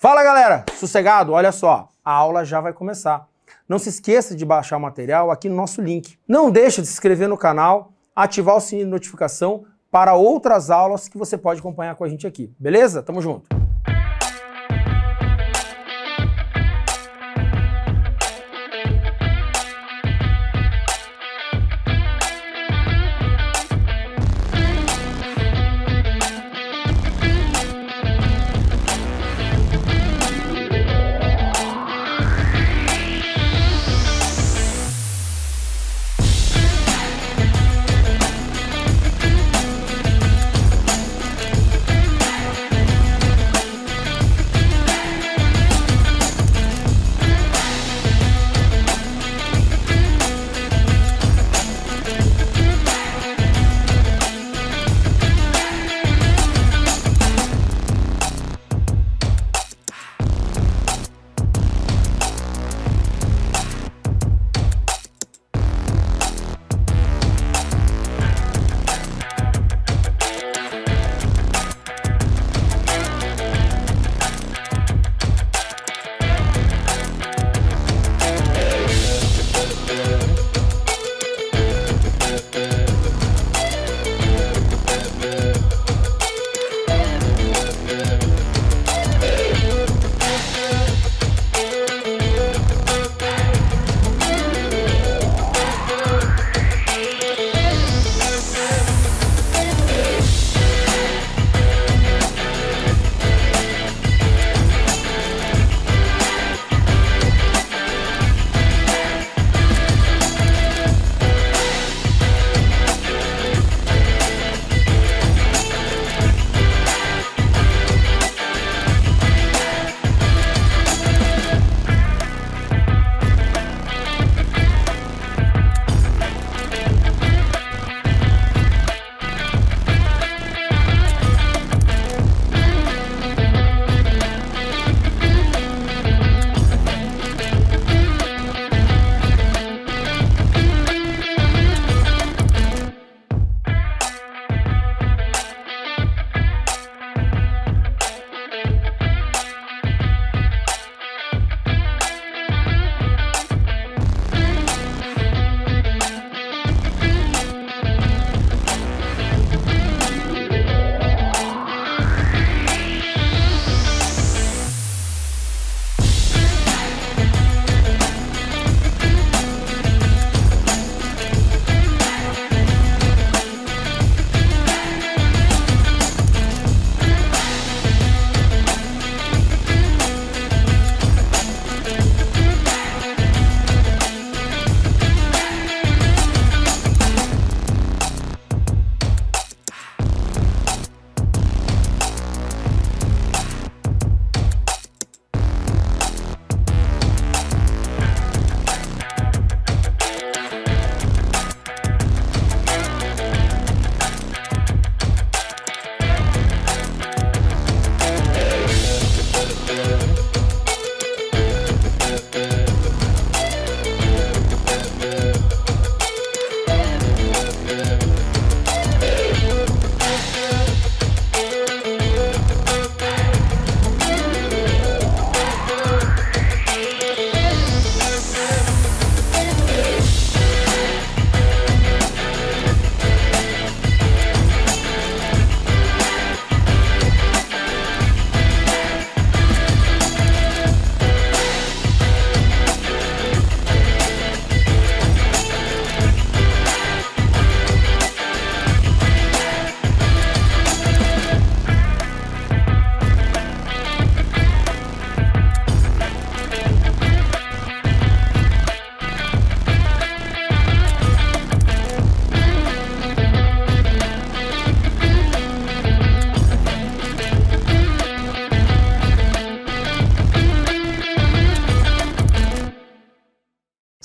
Fala galera, sossegado? Olha só, a aula já vai começar. Não se esqueça de baixar o material aqui no nosso link. Não deixe de se inscrever no canal, ativar o sininho de notificação para outras aulas que você pode acompanhar com a gente aqui. Beleza? Tamo junto!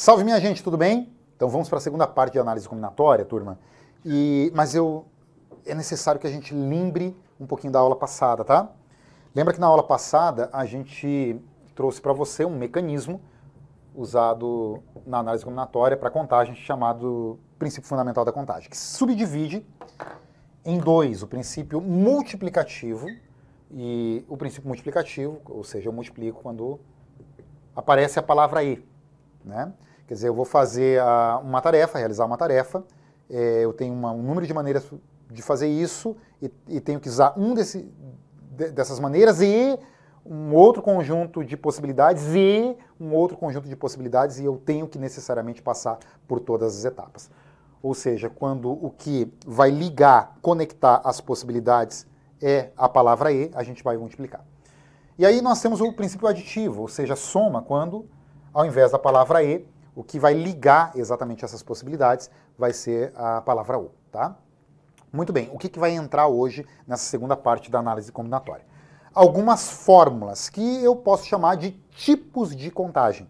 Salve minha gente, tudo bem? Então vamos para a segunda parte de análise combinatória, turma. E, mas eu é necessário que a gente lembre um pouquinho da aula passada, tá? Lembra que na aula passada a gente trouxe para você um mecanismo usado na análise combinatória para contagem chamado princípio fundamental da contagem, que subdivide em dois o princípio multiplicativo e o princípio multiplicativo, ou seja, eu multiplico quando aparece a palavra e, né? Quer dizer, eu vou fazer a, uma tarefa, realizar uma tarefa, é, eu tenho uma, um número de maneiras de fazer isso e, e tenho que usar um desse, de, dessas maneiras e um outro conjunto de possibilidades e um outro conjunto de possibilidades e eu tenho que necessariamente passar por todas as etapas. Ou seja, quando o que vai ligar, conectar as possibilidades é a palavra e, a gente vai multiplicar. E aí nós temos o princípio aditivo, ou seja, soma quando, ao invés da palavra e, o que vai ligar exatamente essas possibilidades vai ser a palavra ou, tá? Muito bem, o que, que vai entrar hoje nessa segunda parte da análise combinatória? Algumas fórmulas que eu posso chamar de tipos de contagem.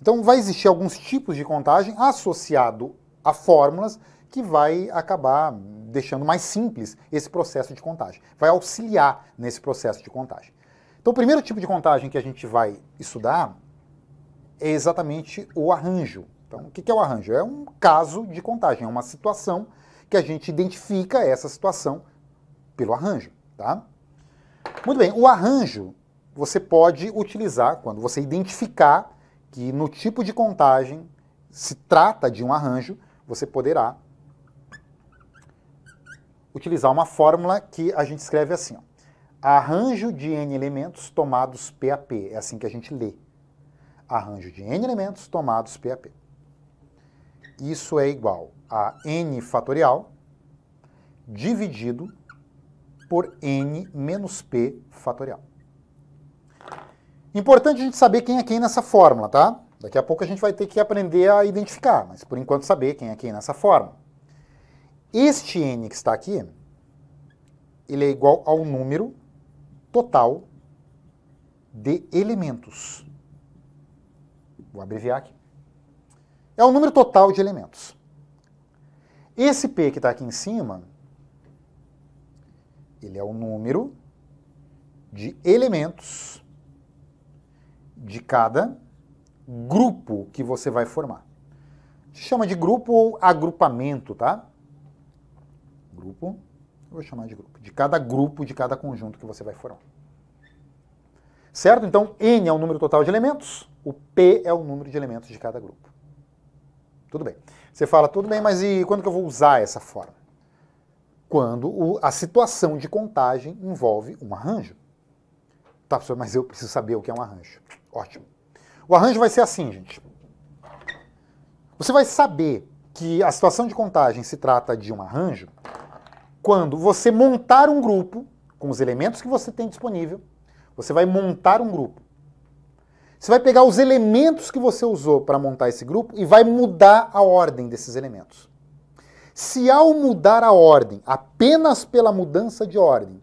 Então, vai existir alguns tipos de contagem associado a fórmulas que vai acabar deixando mais simples esse processo de contagem, vai auxiliar nesse processo de contagem. Então, o primeiro tipo de contagem que a gente vai estudar é exatamente o arranjo. Então, o que é o arranjo? É um caso de contagem, é uma situação que a gente identifica essa situação pelo arranjo, tá? Muito bem, o arranjo você pode utilizar quando você identificar que no tipo de contagem se trata de um arranjo, você poderá utilizar uma fórmula que a gente escreve assim, ó, arranjo de n elementos tomados PAP, é assim que a gente lê, arranjo de n elementos tomados p a p. Isso é igual a n fatorial dividido por n menos p fatorial. Importante a gente saber quem é quem nessa fórmula, tá? Daqui a pouco a gente vai ter que aprender a identificar, mas por enquanto saber quem é quem nessa fórmula. Este n que está aqui, ele é igual ao número total de elementos vou abreviar aqui, é o número total de elementos. Esse P que está aqui em cima, ele é o número de elementos de cada grupo que você vai formar. Se chama de grupo ou agrupamento, tá? Grupo, eu vou chamar de grupo. De cada grupo, de cada conjunto que você vai formar. Certo? Então, N é o número total de elementos, o P é o número de elementos de cada grupo. Tudo bem. Você fala, tudo bem, mas e quando que eu vou usar essa forma? Quando o, a situação de contagem envolve um arranjo. Tá, professor, mas eu preciso saber o que é um arranjo. Ótimo. O arranjo vai ser assim, gente. Você vai saber que a situação de contagem se trata de um arranjo quando você montar um grupo com os elementos que você tem disponível você vai montar um grupo. Você vai pegar os elementos que você usou para montar esse grupo e vai mudar a ordem desses elementos. Se ao mudar a ordem, apenas pela mudança de ordem,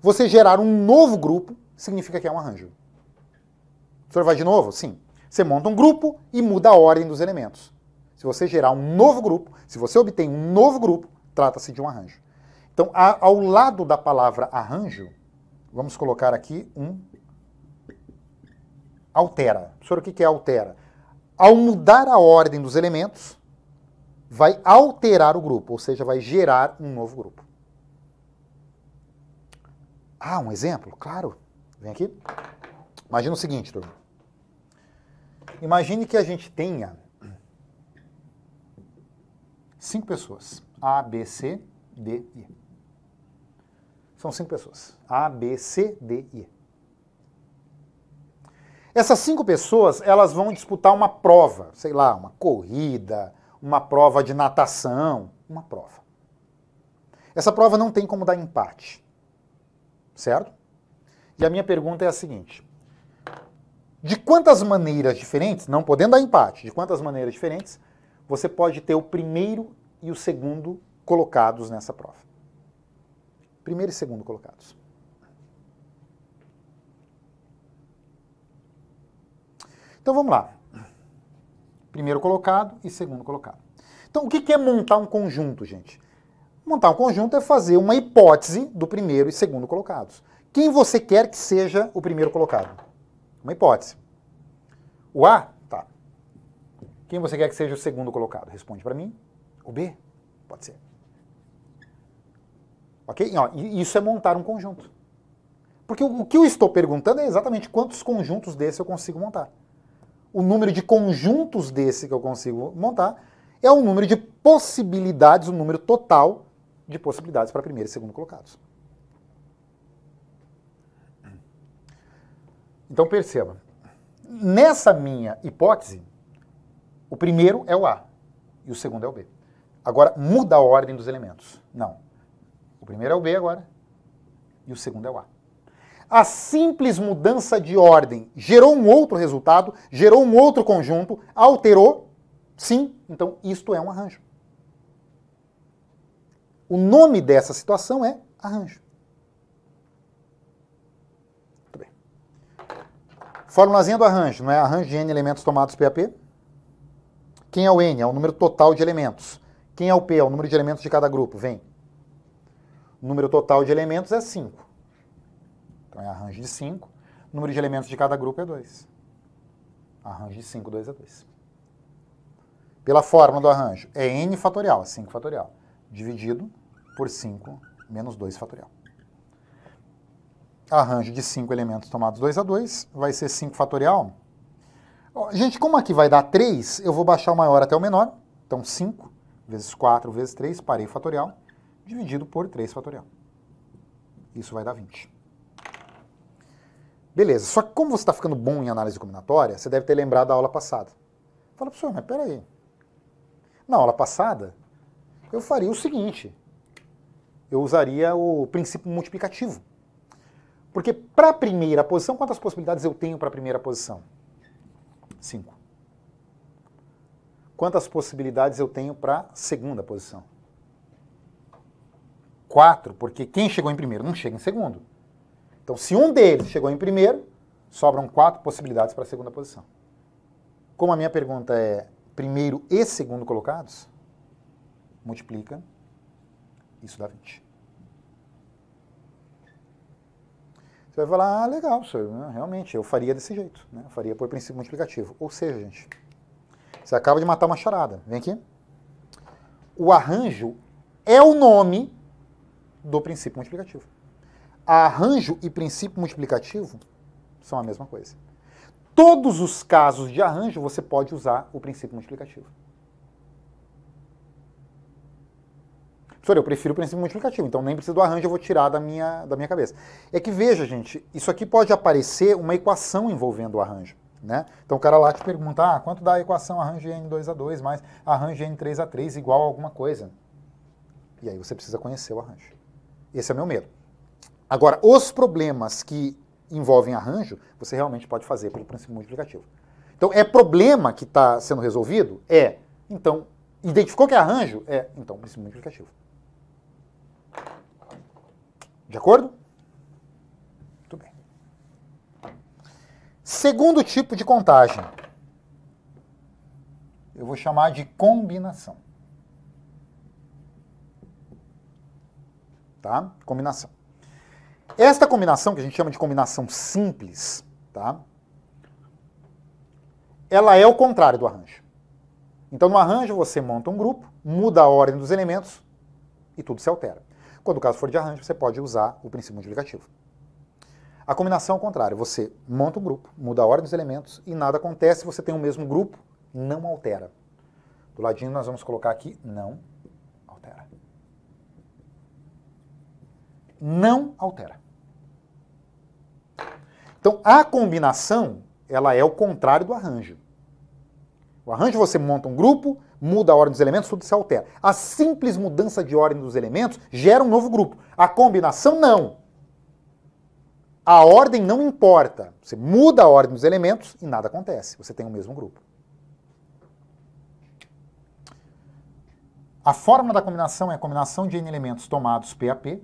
você gerar um novo grupo, significa que é um arranjo. O senhor vai de novo? Sim. Você monta um grupo e muda a ordem dos elementos. Se você gerar um novo grupo, se você obtém um novo grupo, trata-se de um arranjo. Então, ao lado da palavra arranjo, vamos colocar aqui um altera. Professor, o que é altera? Ao mudar a ordem dos elementos, vai alterar o grupo, ou seja, vai gerar um novo grupo. Ah, um exemplo? Claro. Vem aqui. Imagina o seguinte, turma. Imagine que a gente tenha cinco pessoas. A, B, C, D, I. São cinco pessoas. A, B, C, D e E. Essas cinco pessoas, elas vão disputar uma prova, sei lá, uma corrida, uma prova de natação, uma prova. Essa prova não tem como dar empate, certo? E a minha pergunta é a seguinte: de quantas maneiras diferentes, não podendo dar empate, de quantas maneiras diferentes você pode ter o primeiro e o segundo colocados nessa prova? primeiro e segundo colocados. Então vamos lá. Primeiro colocado e segundo colocado. Então o que é montar um conjunto, gente? Montar um conjunto é fazer uma hipótese do primeiro e segundo colocados. Quem você quer que seja o primeiro colocado? Uma hipótese. O A? Tá. Quem você quer que seja o segundo colocado? Responde para mim. O B? Pode ser. Ok? Ó, isso é montar um conjunto. Porque o que eu estou perguntando é exatamente quantos conjuntos desse eu consigo montar. O número de conjuntos desse que eu consigo montar é o número de possibilidades, o número total de possibilidades para primeiro e segundo colocados. Então perceba, nessa minha hipótese, o primeiro é o A e o segundo é o B. Agora, muda a ordem dos elementos. Não primeiro é o B agora e o segundo é o A. A simples mudança de ordem gerou um outro resultado, gerou um outro conjunto, alterou, sim, então isto é um arranjo. O nome dessa situação é arranjo. Muito bem. Formulazinha do arranjo, não é? Arranjo de n elementos tomados PAP. Quem é o n? É o número total de elementos. Quem é o p? É o número de elementos de cada grupo. Vem. O número total de elementos é 5. Então é arranjo de 5. O número de elementos de cada grupo é 2. Arranjo de 5, 2 é 2. Pela fórmula do arranjo, é n fatorial, 5 é fatorial, dividido por 5 menos 2 fatorial. Arranjo de 5 elementos tomados 2 a 2 vai ser 5 fatorial. Gente, como aqui vai dar 3, eu vou baixar o maior até o menor. Então, 5 vezes 4 vezes 3, parei fatorial dividido por 3 fatorial. Isso vai dar 20. Beleza, só que como você está ficando bom em análise combinatória, você deve ter lembrado da aula passada. Fala, professor, mas peraí. Na aula passada, eu faria o seguinte. Eu usaria o princípio multiplicativo. Porque para a primeira posição, quantas possibilidades eu tenho para a primeira posição? 5. Quantas possibilidades eu tenho para a segunda posição? quatro, porque quem chegou em primeiro não chega em segundo. Então, se um deles chegou em primeiro, sobram quatro possibilidades para a segunda posição. Como a minha pergunta é primeiro e segundo colocados, multiplica, isso dá 20. Você vai falar, ah, legal, senhor, né, realmente, eu faria desse jeito, né? eu faria por princípio multiplicativo. Ou seja, gente, você acaba de matar uma charada. Vem aqui. O arranjo é o nome do princípio multiplicativo. Arranjo e princípio multiplicativo são a mesma coisa. Todos os casos de arranjo você pode usar o princípio multiplicativo. Professor, eu prefiro o princípio multiplicativo, então nem preciso do arranjo, eu vou tirar da minha, da minha cabeça. É que veja, gente, isso aqui pode aparecer uma equação envolvendo o arranjo. Né? Então o cara lá te pergunta, ah, quanto dá a equação arranjo N2A2 mais arranjo N3A3 igual a alguma coisa? E aí você precisa conhecer o arranjo. Esse é meu medo. Agora, os problemas que envolvem arranjo, você realmente pode fazer pelo princípio multiplicativo. Então, é problema que está sendo resolvido? É. Então, identificou que é arranjo? É. Então, princípio multiplicativo. De acordo? Muito bem. Segundo tipo de contagem. Eu vou chamar de combinação. tá? Combinação. Esta combinação, que a gente chama de combinação simples, tá? Ela é o contrário do arranjo. Então, no arranjo, você monta um grupo, muda a ordem dos elementos e tudo se altera. Quando o caso for de arranjo, você pode usar o princípio multiplicativo. A combinação é o contrário. Você monta um grupo, muda a ordem dos elementos e nada acontece, você tem o mesmo grupo, não altera. Do ladinho nós vamos colocar aqui não não altera. Então, a combinação, ela é o contrário do arranjo. O arranjo você monta um grupo, muda a ordem dos elementos, tudo se altera. A simples mudança de ordem dos elementos gera um novo grupo. A combinação, não. A ordem não importa. Você muda a ordem dos elementos e nada acontece. Você tem o mesmo grupo. A fórmula da combinação é a combinação de n elementos tomados P a P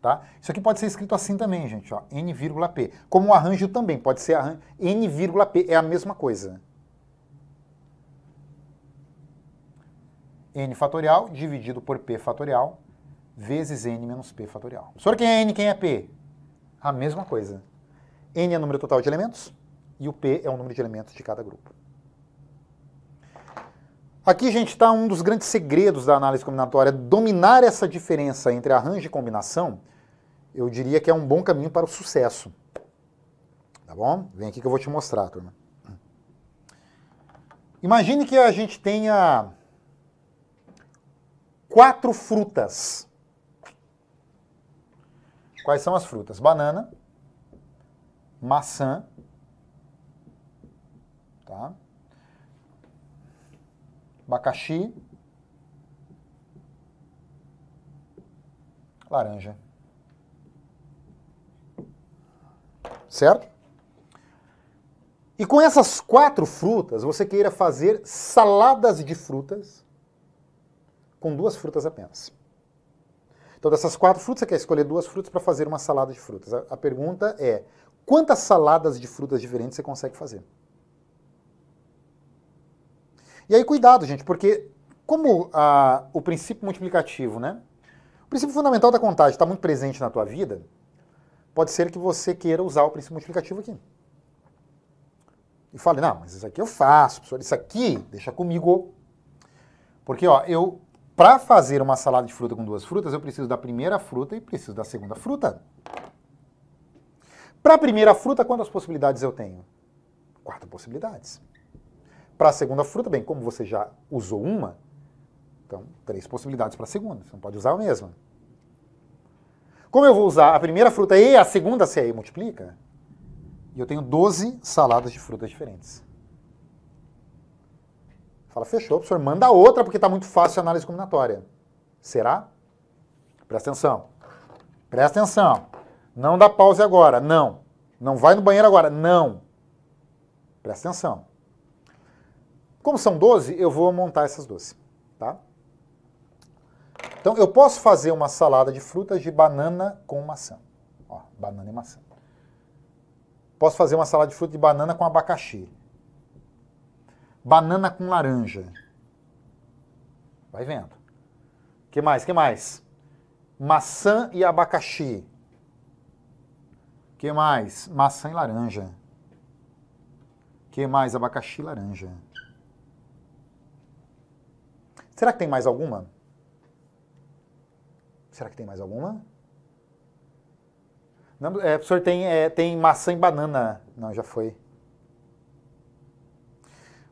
Tá? Isso aqui pode ser escrito assim também, gente, ó, n,p. Como o arranjo também pode ser arranjo, n,p é a mesma coisa. n fatorial dividido por p fatorial vezes n menos p fatorial. Sobre quem é n, quem é p? A mesma coisa. n é o número total de elementos e o p é o número de elementos de cada grupo. Aqui, gente, está um dos grandes segredos da análise combinatória. Dominar essa diferença entre arranjo e combinação, eu diria que é um bom caminho para o sucesso. Tá bom? Vem aqui que eu vou te mostrar, turma. Imagine que a gente tenha quatro frutas. Quais são as frutas? Banana, maçã, abacaxi, laranja. Certo? E com essas quatro frutas, você queira fazer saladas de frutas com duas frutas apenas. Então, dessas quatro frutas, você quer escolher duas frutas para fazer uma salada de frutas. A, a pergunta é: quantas saladas de frutas diferentes você consegue fazer? E aí, cuidado, gente, porque como a, o princípio multiplicativo, né? O princípio fundamental da contagem está muito presente na tua vida, pode ser que você queira usar o princípio multiplicativo aqui. E fale, não, mas isso aqui eu faço, pessoal, isso aqui deixa comigo. Porque, ó, eu, para fazer uma salada de fruta com duas frutas, eu preciso da primeira fruta e preciso da segunda fruta. Para a primeira fruta, quantas possibilidades eu tenho? Quatro possibilidades. Para a segunda fruta, bem, como você já usou uma, então três possibilidades para a segunda, você não pode usar a mesma. Como eu vou usar a primeira fruta e a segunda, se aí multiplica, e eu tenho 12 saladas de frutas diferentes. Fala, fechou, professor, manda outra porque está muito fácil a análise combinatória. Será? Presta atenção. Presta atenção. Não dá pause agora. Não. Não vai no banheiro agora. Não. Presta atenção. Como são 12, eu vou montar essas 12, tá? Então, eu posso fazer uma salada de frutas de banana com maçã. Ó, banana e maçã. Posso fazer uma salada de fruta de banana com abacaxi. Banana com laranja. Vai vendo. Que mais? Que mais? Maçã e abacaxi. Que mais? Maçã e laranja. Que mais? Abacaxi e laranja. Será que tem mais alguma? Será que tem mais alguma? Não, é, professor, tem, é, tem maçã e banana. Não, já foi.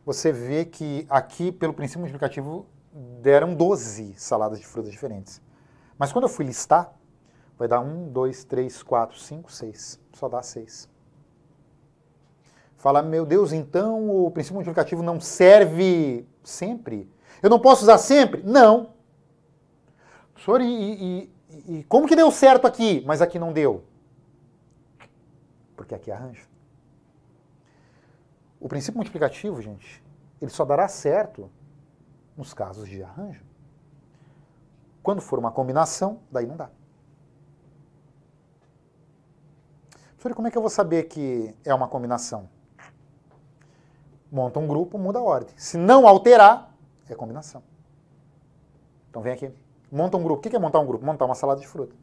Você vê que aqui, pelo princípio multiplicativo, deram 12 saladas de frutas diferentes. Mas quando eu fui listar, vai dar 1, 2, 3, 4, 5, 6. Só dá 6. Fala, meu Deus, então o princípio multiplicativo não serve sempre? Eu não posso usar sempre? Não. Senhor, e, e, e como que deu certo aqui, mas aqui não deu? Porque aqui é arranja. O princípio multiplicativo, gente, ele só dará certo nos casos de arranjo. Quando for uma combinação, daí não dá. Professor, como é que eu vou saber que é uma combinação? Monta um grupo, muda a ordem. Se não alterar, é combinação. Então vem aqui, monta um grupo. O que é montar um grupo? Montar uma salada de fruta.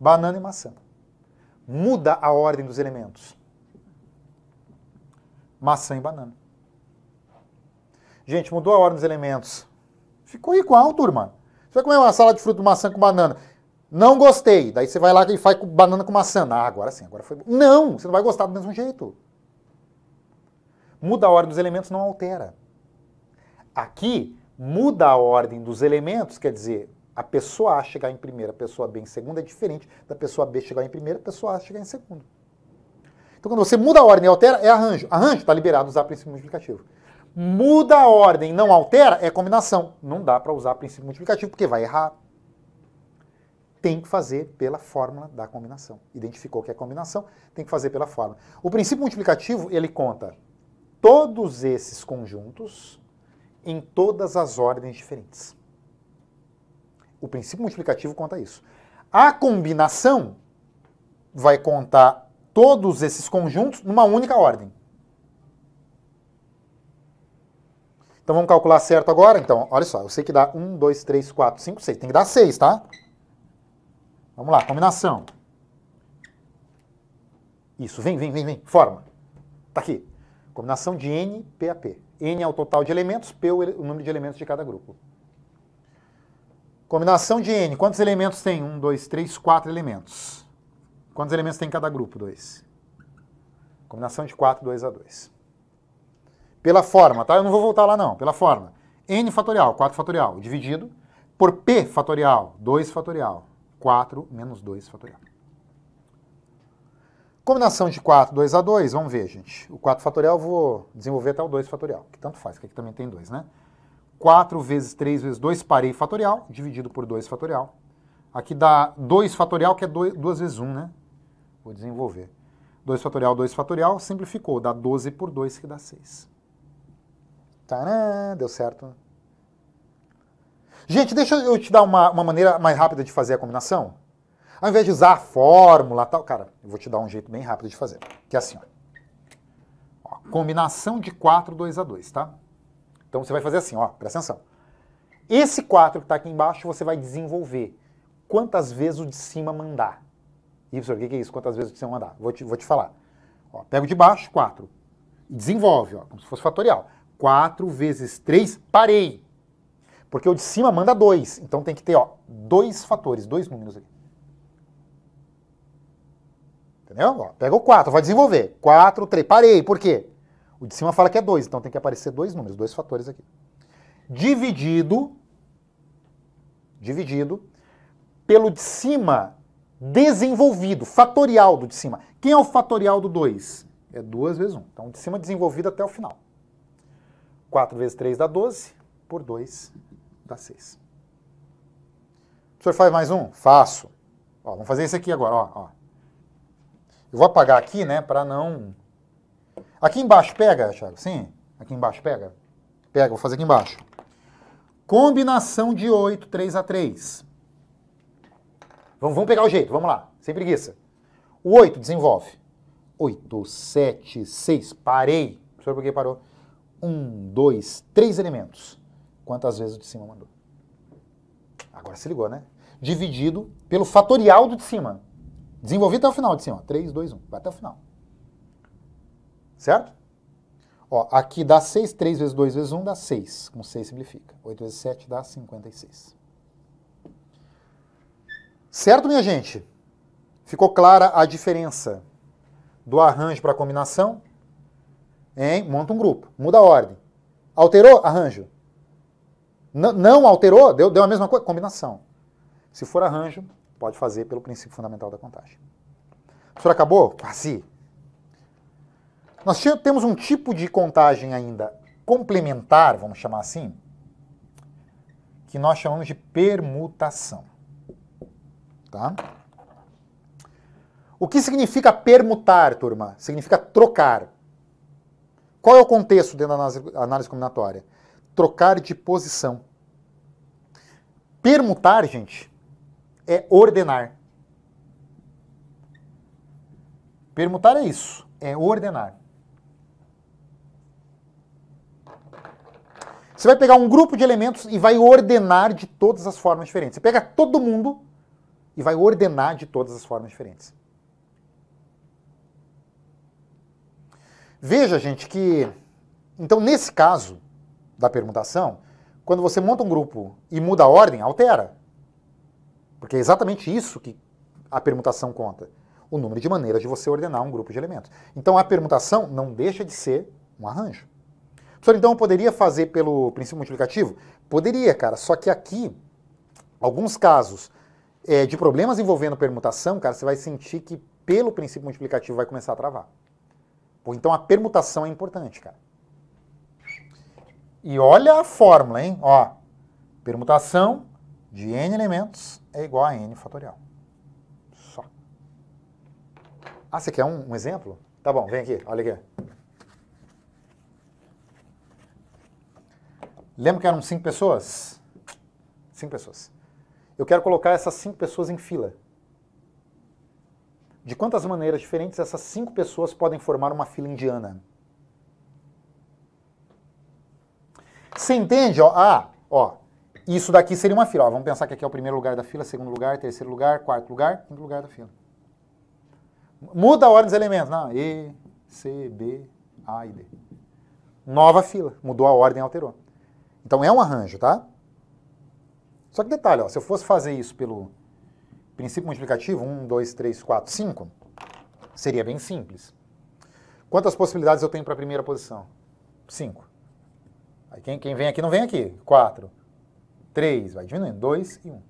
Banana e maçã. Muda a ordem dos elementos. Maçã e banana. Gente, mudou a ordem dos elementos. Ficou igual, turma. Você vai comer uma salada de fruta, maçã com banana. Não gostei. Daí você vai lá e faz com banana com maçã. Ah, agora sim, agora foi bom. Não, você não vai gostar do mesmo jeito. Muda a ordem dos elementos, não altera. Aqui muda a ordem dos elementos, quer dizer, a pessoa A chegar em primeira, a pessoa B em segunda é diferente da pessoa B chegar em primeira, a pessoa A chegar em segunda. Então, quando você muda a ordem e altera, é arranjo. Arranjo está liberado usar princípio multiplicativo. Muda a ordem, não altera, é combinação. Não dá para usar princípio multiplicativo porque vai errar. Tem que fazer pela fórmula da combinação. Identificou que é combinação, tem que fazer pela fórmula. O princípio multiplicativo, ele conta todos esses conjuntos em todas as ordens diferentes. O princípio multiplicativo conta isso. A combinação vai contar todos esses conjuntos numa única ordem. Então vamos calcular certo agora? Então, olha só, eu sei que dá 1, 2, 3, 4, 5, 6. Tem que dar 6, tá? Vamos lá, combinação. Isso, vem, vem, vem, vem, forma. Tá aqui. Combinação de N, P a P. N é o total de elementos, P é o número de elementos de cada grupo. Combinação de N. Quantos elementos tem? Um, dois, três, quatro elementos. Quantos elementos tem em cada grupo? Dois. Combinação de 4, 2 a 2. Pela forma, tá? Eu não vou voltar lá não. Pela forma. N fatorial, 4 fatorial, dividido por P fatorial, 2 fatorial, 4 menos 2 fatorial. Combinação de 4, 2 a 2, vamos ver, gente. O 4 fatorial eu vou desenvolver até o 2 fatorial, que tanto faz, que aqui também tem 2, né? 4 vezes 3 vezes 2, parei fatorial, dividido por 2 fatorial. Aqui dá 2 fatorial, que é 2, 2 vezes 1, né? Vou desenvolver. 2 fatorial, 2 fatorial, simplificou. Dá 12 por 2, que dá 6. Tcharam, deu certo. Gente, deixa eu te dar uma, uma maneira mais rápida de fazer a combinação. Ao invés de usar a fórmula tal, cara, eu vou te dar um jeito bem rápido de fazer. Que é assim, ó. ó combinação de 4, 2 a 2, tá? Então você vai fazer assim, ó, presta atenção. Esse 4 que está aqui embaixo, você vai desenvolver. Quantas vezes o de cima mandar? Y, o que é isso? Quantas vezes o de cima mandar? Vou te, vou te falar. Ó, pega o de baixo, 4. Desenvolve, ó, como se fosse fatorial. 4 vezes 3, parei. Porque o de cima manda 2. Então tem que ter ó, dois fatores, dois números aqui. Entendeu? Ó, pega o 4, vai desenvolver. 4, 3. Parei, por quê? O de cima fala que é 2, então tem que aparecer dois números, dois fatores aqui. Dividido, dividido pelo de cima desenvolvido, fatorial do de cima. Quem é o fatorial do 2? É 2 vezes 1. Um. Então, de cima desenvolvido até o final. 4 vezes 3 dá 12, por 2 dá 6. O senhor faz mais um? Faço. Ó, vamos fazer esse aqui agora. Ó, ó. Eu vou apagar aqui, né, para não... Aqui embaixo pega, Thiago? Sim? Aqui embaixo pega? Pega, vou fazer aqui embaixo. Combinação de 8, 3 a 3. Vamos, vamos pegar o jeito, vamos lá, sem preguiça. O 8 desenvolve. 8, 7, 6, parei. Professor, por que parou? 1, 2, 3 elementos. Quantas vezes o de cima mandou? Agora se ligou, né? Dividido pelo fatorial do de cima. Desenvolvi até o final, de cima. 3, 2, 1. Vai até o final. Certo? Ó, aqui dá 6, 3 vezes 2 vezes 1 dá 6. Com 6 simplifica. 8 vezes 7 dá 56. Certo, minha gente? Ficou clara a diferença do arranjo para a combinação? Hein? Monta um grupo, muda a ordem. Alterou? Arranjo. N não alterou? Deu, deu a mesma coisa? Combinação. Se for arranjo, Pode fazer pelo princípio fundamental da contagem. O senhor acabou? Quase. Nós temos um tipo de contagem ainda complementar, vamos chamar assim, que nós chamamos de permutação. Tá? O que significa permutar, turma? Significa trocar. Qual é o contexto dentro da análise combinatória? Trocar de posição. Permutar, gente, é ordenar. Permutar é isso, é ordenar. Você vai pegar um grupo de elementos e vai ordenar de todas as formas diferentes. Você pega todo mundo e vai ordenar de todas as formas diferentes. Veja, gente, que então nesse caso da permutação, quando você monta um grupo e muda a ordem, altera. Porque é exatamente isso que a permutação conta. O número de maneiras de você ordenar um grupo de elementos. Então a permutação não deixa de ser um arranjo. Professor, então eu poderia fazer pelo princípio multiplicativo? Poderia, cara, só que aqui, alguns casos é, de problemas envolvendo permutação, cara, você vai sentir que pelo princípio multiplicativo vai começar a travar. Pô, então a permutação é importante, cara. E olha a fórmula, hein? Ó, permutação de n elementos é igual a n fatorial. Só. Ah, você quer um, um exemplo? Tá bom, vem aqui, olha aqui. Lembra que eram cinco pessoas? Cinco pessoas. Eu quero colocar essas cinco pessoas em fila. De quantas maneiras diferentes essas cinco pessoas podem formar uma fila indiana? Você entende? Ó, ah, ó, isso daqui seria uma fila. Ó, vamos pensar que aqui é o primeiro lugar da fila, segundo lugar, terceiro lugar, quarto lugar, quinto lugar da fila. Muda a ordem dos elementos. Não, E, C, B, A e D. Nova fila. Mudou a ordem, alterou. Então é um arranjo, tá? Só que detalhe, ó, se eu fosse fazer isso pelo princípio multiplicativo, 1, 2, 3, 4, 5, seria bem simples. Quantas possibilidades eu tenho para a primeira posição? 5. Aí quem, quem vem aqui não vem aqui. 4. 3, vai diminuindo, 2 e 1.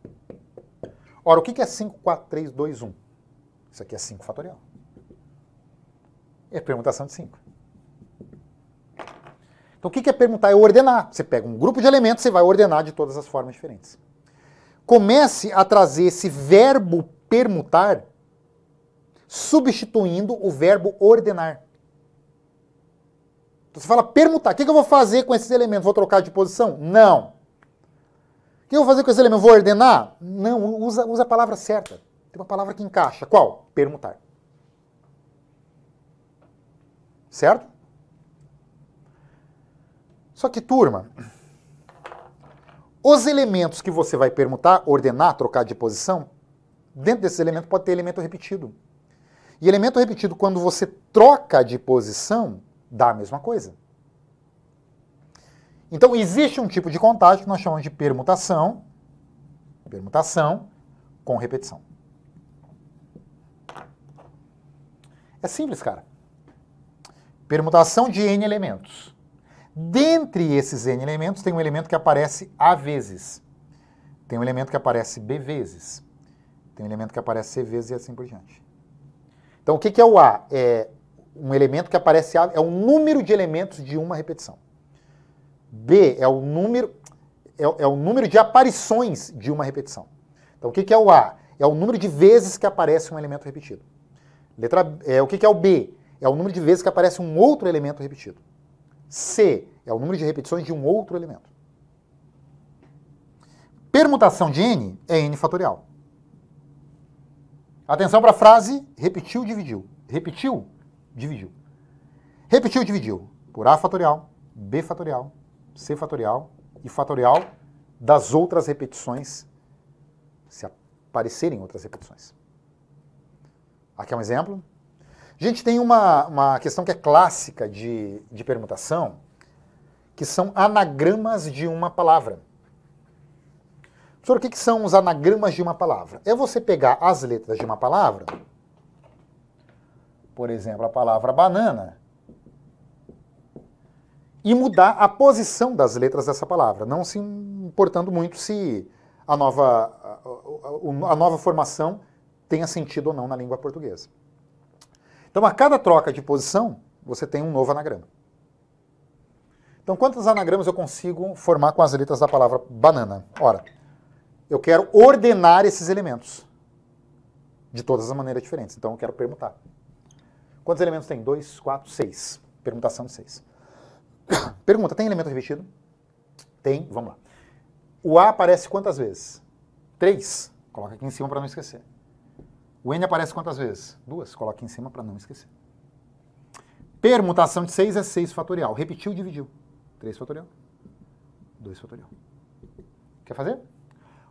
Ora, o que é 5, 4, 3, 2, 1? Isso aqui é 5 fatorial. É permutação de 5. Então, o que é permutar? É ordenar. Você pega um grupo de elementos e vai ordenar de todas as formas diferentes. Comece a trazer esse verbo permutar substituindo o verbo ordenar. Então, você fala permutar. O que eu vou fazer com esses elementos? Vou trocar de posição? Não que eu vou fazer com esse elemento? Vou ordenar? Não, usa, usa a palavra certa. Tem uma palavra que encaixa. Qual? Permutar. Certo? Só que, turma, os elementos que você vai permutar, ordenar, trocar de posição, dentro desse elemento pode ter elemento repetido. E elemento repetido, quando você troca de posição, dá a mesma coisa. Então, existe um tipo de contagem que nós chamamos de permutação, permutação com repetição. É simples, cara. Permutação de n elementos. Dentre esses n elementos, tem um elemento que aparece a vezes. Tem um elemento que aparece b vezes. Tem um elemento que aparece c vezes e assim por diante. Então, o que é o a? É um elemento que aparece a, é o número de elementos de uma repetição. B é o número é, é, o número de aparições de uma repetição. Então, o que, que é o A? É o número de vezes que aparece um elemento repetido. Letra é o que, que é o B? É o número de vezes que aparece um outro elemento repetido. C é o número de repetições de um outro elemento. Permutação de n é n fatorial. Atenção para a frase repetiu, dividiu. Repetiu, dividiu. Repetiu, dividiu por a fatorial, b fatorial, C fatorial e fatorial das outras repetições, se aparecerem outras repetições. Aqui é um exemplo. A gente tem uma, uma questão que é clássica de, de permutação, que são anagramas de uma palavra. Professor, o que, que são os anagramas de uma palavra? É você pegar as letras de uma palavra, por exemplo, a palavra banana, e mudar a posição das letras dessa palavra, não se importando muito se a nova, a, a, a nova formação tenha sentido ou não na língua portuguesa. Então, a cada troca de posição, você tem um novo anagrama. Então, quantos anagramas eu consigo formar com as letras da palavra banana? Ora, eu quero ordenar esses elementos de todas as maneiras diferentes. Então, eu quero permutar. Quantos elementos tem? Dois, quatro, seis. Permutação de seis. Pergunta: tem elemento revestido? Tem, vamos lá. O A aparece quantas vezes? Três. Coloca aqui em cima para não esquecer. O N aparece quantas vezes? Duas. Coloca aqui em cima para não esquecer. Permutação de 6 é 6 fatorial. Repetiu, dividiu. 3 fatorial. 2 fatorial. Quer fazer?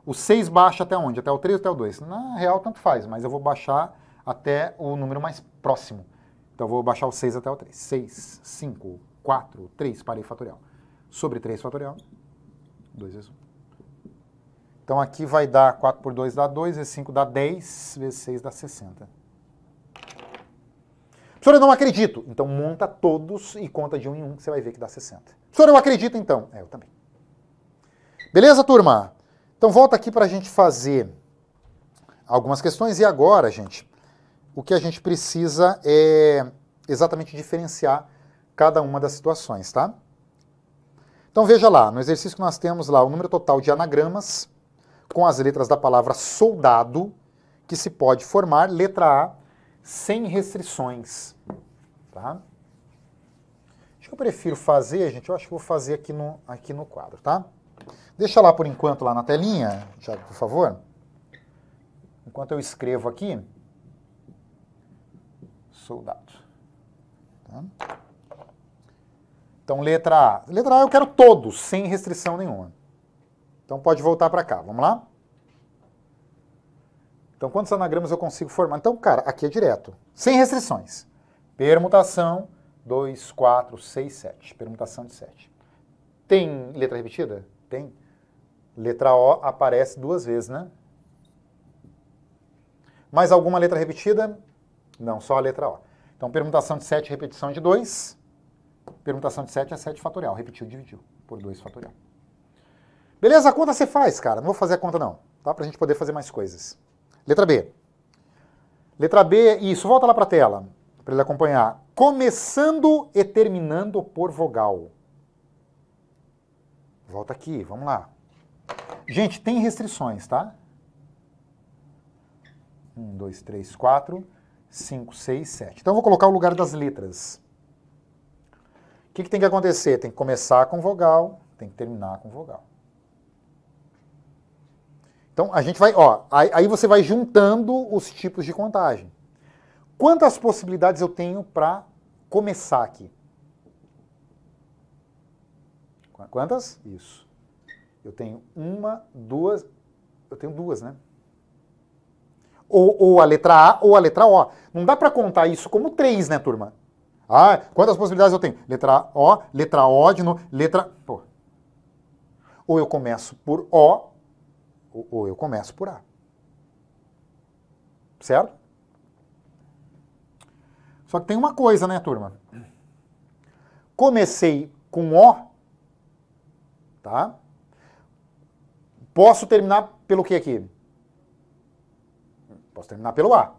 O 6 baixa até onde? Até o 3 ou até o 2? Na real, tanto faz, mas eu vou baixar até o número mais próximo. Então, eu vou baixar o 6 até o 3. 6, 5, 4, 3, parei fatorial. Sobre 3 fatorial, 2 vezes 1. Então aqui vai dar 4 por 2 dá 2, vezes 5 dá 10, vezes 6 dá 60. Professor, eu não acredito. Então monta todos e conta de um em um, que você vai ver que dá 60. Professor, eu acredito então. É, eu também. Beleza, turma? Então volta aqui para a gente fazer algumas questões. E agora, gente, o que a gente precisa é exatamente diferenciar cada uma das situações, tá? Então veja lá, no exercício que nós temos lá o número total de anagramas com as letras da palavra soldado que se pode formar, letra A, sem restrições, tá? Acho que eu prefiro fazer, gente, eu acho que vou fazer aqui no, aqui no quadro, tá? Deixa lá por enquanto lá na telinha, por favor. Enquanto eu escrevo aqui, soldado. Tá? Então, letra A. Letra A eu quero todos, sem restrição nenhuma. Então, pode voltar para cá. Vamos lá? Então, quantos anagramas eu consigo formar? Então, cara, aqui é direto, sem restrições. Permutação 2, 4, 6, 7. Permutação de 7. Tem letra repetida? Tem. Letra O aparece duas vezes, né? Mais alguma letra repetida? Não, só a letra O. Então, permutação de 7, repetição de 2. Permutação de 7 é 7 fatorial. Repetiu, dividiu por 2 fatorial. Beleza? A conta você faz, cara. Não vou fazer a conta, não. Tá? Para a gente poder fazer mais coisas. Letra B. Letra B, isso. Volta lá para a tela, para ele acompanhar. Começando e terminando por vogal. Volta aqui, vamos lá. Gente, tem restrições, tá? 1, 2, 3, 4, 5, 6, 7. Então eu vou colocar o lugar das letras. O que, que tem que acontecer? Tem que começar com vogal, tem que terminar com vogal. Então a gente vai, ó, aí, você vai juntando os tipos de contagem. Quantas possibilidades eu tenho para começar aqui? Quantas? Isso. Eu tenho uma, duas, eu tenho duas, né? Ou, ou a letra A ou a letra O. Não dá para contar isso como três, né, turma? Ah, quantas possibilidades eu tenho? Letra O, letra O de novo, letra. Pô. Ou eu começo por O, ou eu começo por A. Certo? Só que tem uma coisa, né, turma? Comecei com O, tá? Posso terminar pelo que aqui? Posso terminar pelo A.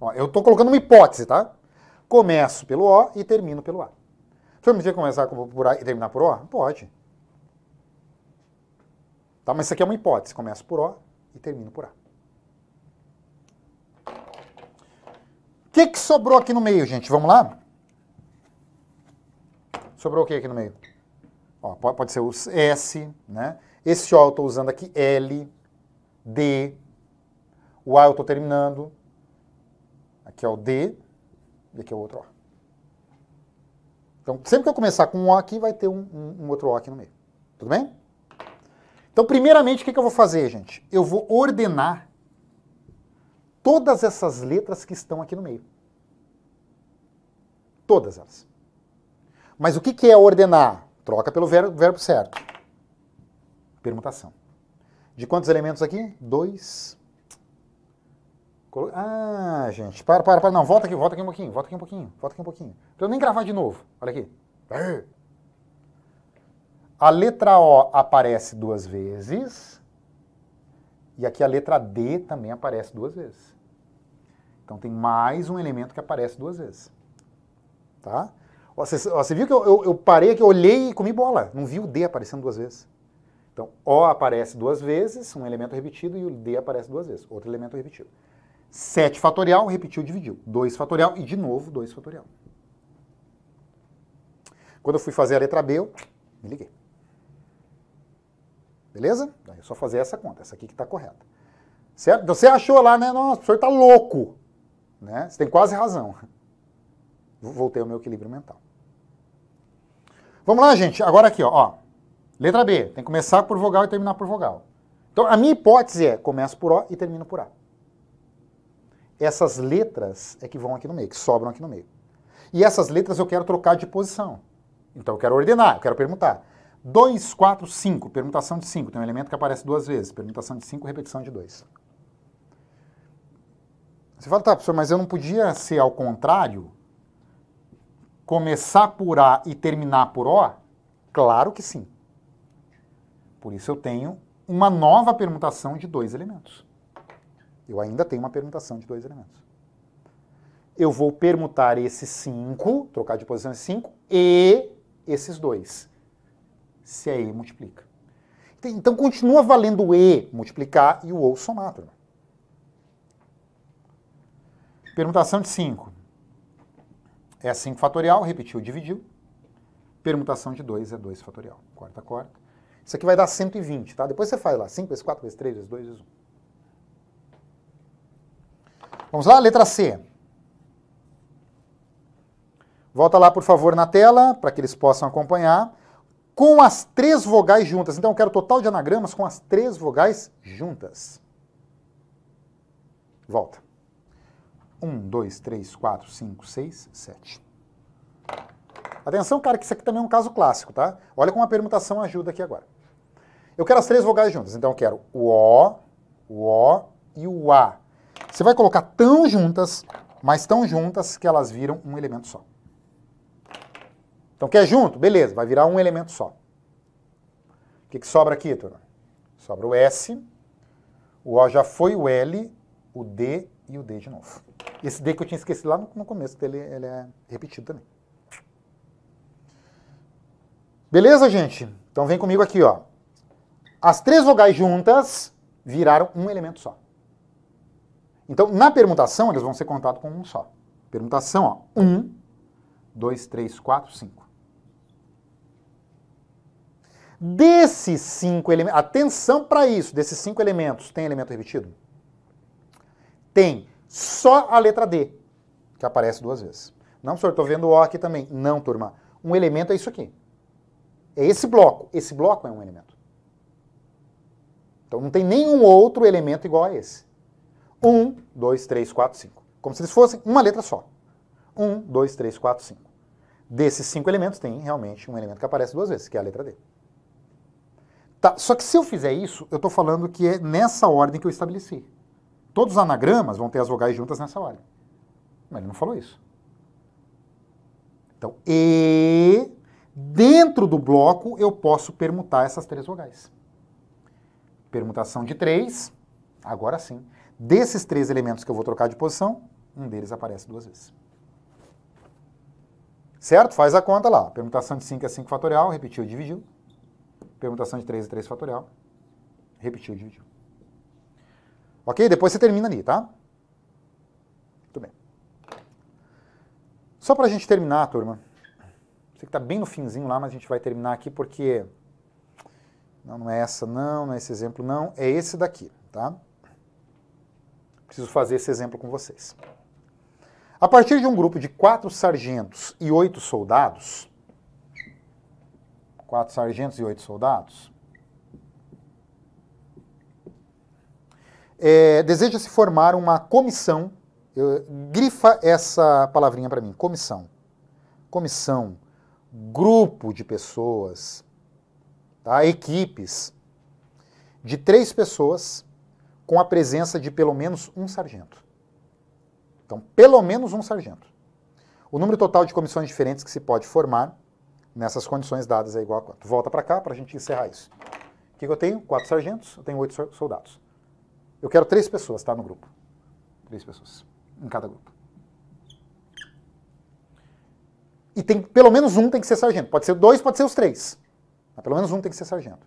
Ó, eu estou colocando uma hipótese, tá? Começo pelo O e termino pelo A. Se me permitir começar por A e terminar por O? Pode. Tá, mas isso aqui é uma hipótese. Começo por O e termino por A. O que, que sobrou aqui no meio, gente? Vamos lá? Sobrou o que aqui no meio? Ó, pode ser o S, né? Esse O eu estou usando aqui L, D. O A eu estou terminando. Aqui é o D daqui é o outro O. Então, sempre que eu começar com um O aqui, vai ter um, um, um outro O aqui no meio. Tudo bem? Então, primeiramente, o que, que eu vou fazer, gente? Eu vou ordenar todas essas letras que estão aqui no meio. Todas elas. Mas o que, que é ordenar? Troca pelo verbo certo. Permutação. De quantos elementos aqui? Dois. Ah, gente, para, para, para. Não, volta aqui, volta aqui um pouquinho, volta aqui um pouquinho, volta aqui um pouquinho. Para eu nem gravar de novo. Olha aqui. A letra O aparece duas vezes. E aqui a letra D também aparece duas vezes. Então tem mais um elemento que aparece duas vezes. Tá? Você, você viu que eu, eu, eu parei aqui, olhei e comi bola. Não vi o D aparecendo duas vezes. Então, O aparece duas vezes, um elemento repetido, e o D aparece duas vezes, outro elemento repetido. 7 fatorial, repetiu, dividiu. 2 fatorial e de novo 2 fatorial. Quando eu fui fazer a letra B, eu me liguei. Beleza? é só fazer essa conta, essa aqui que está correta. Certo? Então você achou lá, né? Nossa, o senhor está louco. Né? Você tem quase razão. Voltei ao meu equilíbrio mental. Vamos lá, gente. Agora aqui, ó. ó. Letra B. Tem que começar por vogal e terminar por vogal. Então a minha hipótese é começo por O e termino por A. Essas letras é que vão aqui no meio, que sobram aqui no meio. E essas letras eu quero trocar de posição. Então eu quero ordenar, eu quero permutar. 2, 4, 5, permutação de 5. Tem um elemento que aparece duas vezes, permutação de 5, repetição de 2. Você fala, tá, professor, mas eu não podia ser ao contrário? Começar por A e terminar por O? Claro que sim. Por isso eu tenho uma nova permutação de dois elementos. Eu ainda tenho uma permutação de dois elementos. Eu vou permutar esses 5, trocar de posição esses 5, e esses dois. Se é E multiplica. Então, então continua valendo o E multiplicar e o ou somar, né? Permutação de 5. É 5 fatorial, repetiu, dividiu. Permutação de 2 é 2 fatorial. Corta, corta. Isso aqui vai dar 120, tá? Depois você faz lá 5 vezes 4 vezes 3 vezes 2 vezes 1. Vamos lá, letra C. Volta lá, por favor, na tela, para que eles possam acompanhar. Com as três vogais juntas. Então, eu quero total de anagramas com as três vogais juntas. Volta. Um, dois, três, quatro, cinco, seis, sete. Atenção, cara, que isso aqui também é um caso clássico, tá? Olha como a permutação ajuda aqui agora. Eu quero as três vogais juntas. Então, eu quero o O, o O e o A. Você vai colocar tão juntas, mas tão juntas que elas viram um elemento só. Então quer junto? Beleza, vai virar um elemento só. O que, que sobra aqui, turma? Sobra o S, o O já foi o L, o D e o D de novo. Esse D que eu tinha esquecido lá no, no começo dele, ele é repetido também. Beleza, gente? Então vem comigo aqui, ó. As três vogais juntas viraram um elemento só. Então, na permutação, eles vão ser contados com um só. Permutação, ó. 1, 2, 3, 4, 5. Desses cinco elementos, atenção para isso, desses cinco elementos, tem elemento repetido? Tem só a letra D, que aparece duas vezes. Não, senhor, estou vendo o O aqui também. Não, turma. Um elemento é isso aqui. É esse bloco. Esse bloco é um elemento. Então não tem nenhum outro elemento igual a esse. 1, 2, 3, 4, 5. Como se eles fossem uma letra só. 1, 2, 3, 4, 5. Desses cinco elementos, tem realmente um elemento que aparece duas vezes, que é a letra D. Tá, só que se eu fizer isso, eu estou falando que é nessa ordem que eu estabeleci. Todos os anagramas vão ter as vogais juntas nessa ordem. Mas ele não falou isso. Então, E, dentro do bloco, eu posso permutar essas três vogais. Permutação de três, agora sim. Desses três elementos que eu vou trocar de posição, um deles aparece duas vezes. Certo? Faz a conta lá. Permutação de 5 é 5 fatorial, repetiu, dividiu. Permutação de 3 é 3 fatorial, repetiu, dividiu. Ok? Depois você termina ali, tá? Muito bem. Só para a gente terminar, turma. Sei que está bem no finzinho lá, mas a gente vai terminar aqui porque... Não, não é essa não, não é esse exemplo não, é esse daqui, Tá? Preciso fazer esse exemplo com vocês. A partir de um grupo de quatro sargentos e oito soldados, quatro sargentos e oito soldados, é, deseja-se formar uma comissão. Eu, grifa essa palavrinha para mim, comissão. Comissão, grupo de pessoas, tá? equipes de três pessoas com a presença de pelo menos um sargento. Então, pelo menos um sargento. O número total de comissões diferentes que se pode formar nessas condições dadas é igual a quanto? Volta para cá para a gente encerrar isso. O que, que eu tenho? Quatro sargentos, eu tenho oito soldados. Eu quero três pessoas, tá, no grupo. Três pessoas, em cada grupo. E tem, pelo menos um tem que ser sargento. Pode ser dois, pode ser os três. Mas pelo menos um tem que ser sargento.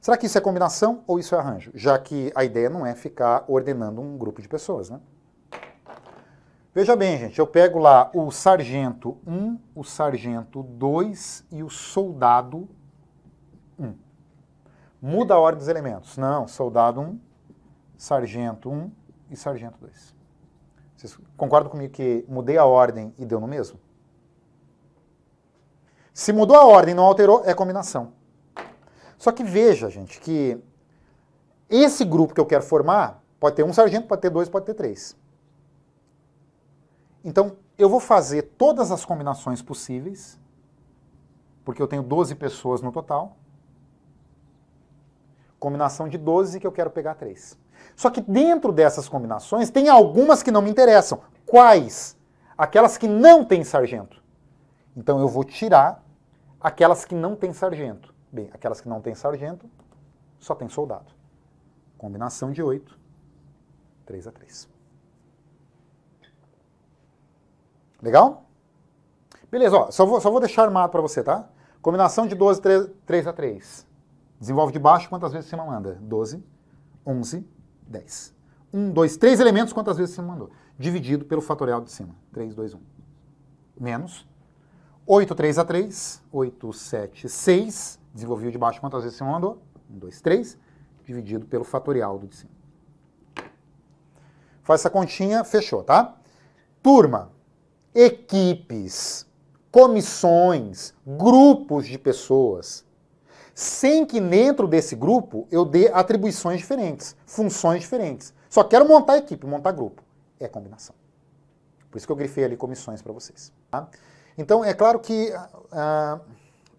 Será que isso é combinação ou isso é arranjo? Já que a ideia não é ficar ordenando um grupo de pessoas, né? Veja bem, gente, eu pego lá o sargento 1, o sargento 2 e o soldado 1. Muda a ordem dos elementos. Não, soldado 1, sargento 1 e sargento 2. Vocês concordam comigo que mudei a ordem e deu no mesmo? Se mudou a ordem e não alterou, é combinação. Só que veja, gente, que esse grupo que eu quero formar pode ter um sargento, pode ter dois, pode ter três. Então, eu vou fazer todas as combinações possíveis, porque eu tenho 12 pessoas no total. Combinação de 12 que eu quero pegar três. Só que dentro dessas combinações tem algumas que não me interessam. Quais? Aquelas que não têm sargento. Então eu vou tirar aquelas que não têm sargento. Bem, aquelas que não têm sargento, só tem soldado. Combinação de 8, 3 a 3. Legal? Beleza, ó, só, vou, só vou deixar armado para você, tá? Combinação de 12, 3, 3 a 3. Desenvolve de baixo quantas vezes você manda? 12, 11, 10. 1, 2, 3 elementos quantas vezes você mandou? Dividido pelo fatorial de cima. 3, 2, 1. Menos. 8, 3 a 3. 8, 7, 6. Desenvolvi o de baixo quantas vezes você mandou? 1, 2, 3, dividido pelo fatorial do de cima. Faz essa continha, fechou, tá? Turma, equipes, comissões, grupos de pessoas, sem que dentro desse grupo eu dê atribuições diferentes, funções diferentes. Só quero montar equipe, montar grupo. É combinação. Por isso que eu grifei ali comissões para vocês. Tá? Então, é claro que... Uh,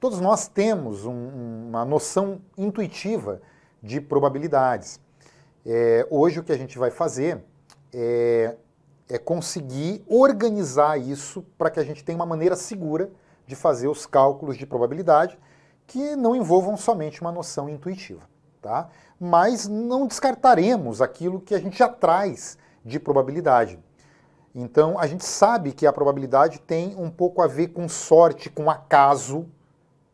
todos nós temos um, uma noção intuitiva de probabilidades. É, hoje o que a gente vai fazer é, é conseguir organizar isso para que a gente tenha uma maneira segura de fazer os cálculos de probabilidade que não envolvam somente uma noção intuitiva, tá? Mas não descartaremos aquilo que a gente já traz de probabilidade. Então, a gente sabe que a probabilidade tem um pouco a ver com sorte, com acaso,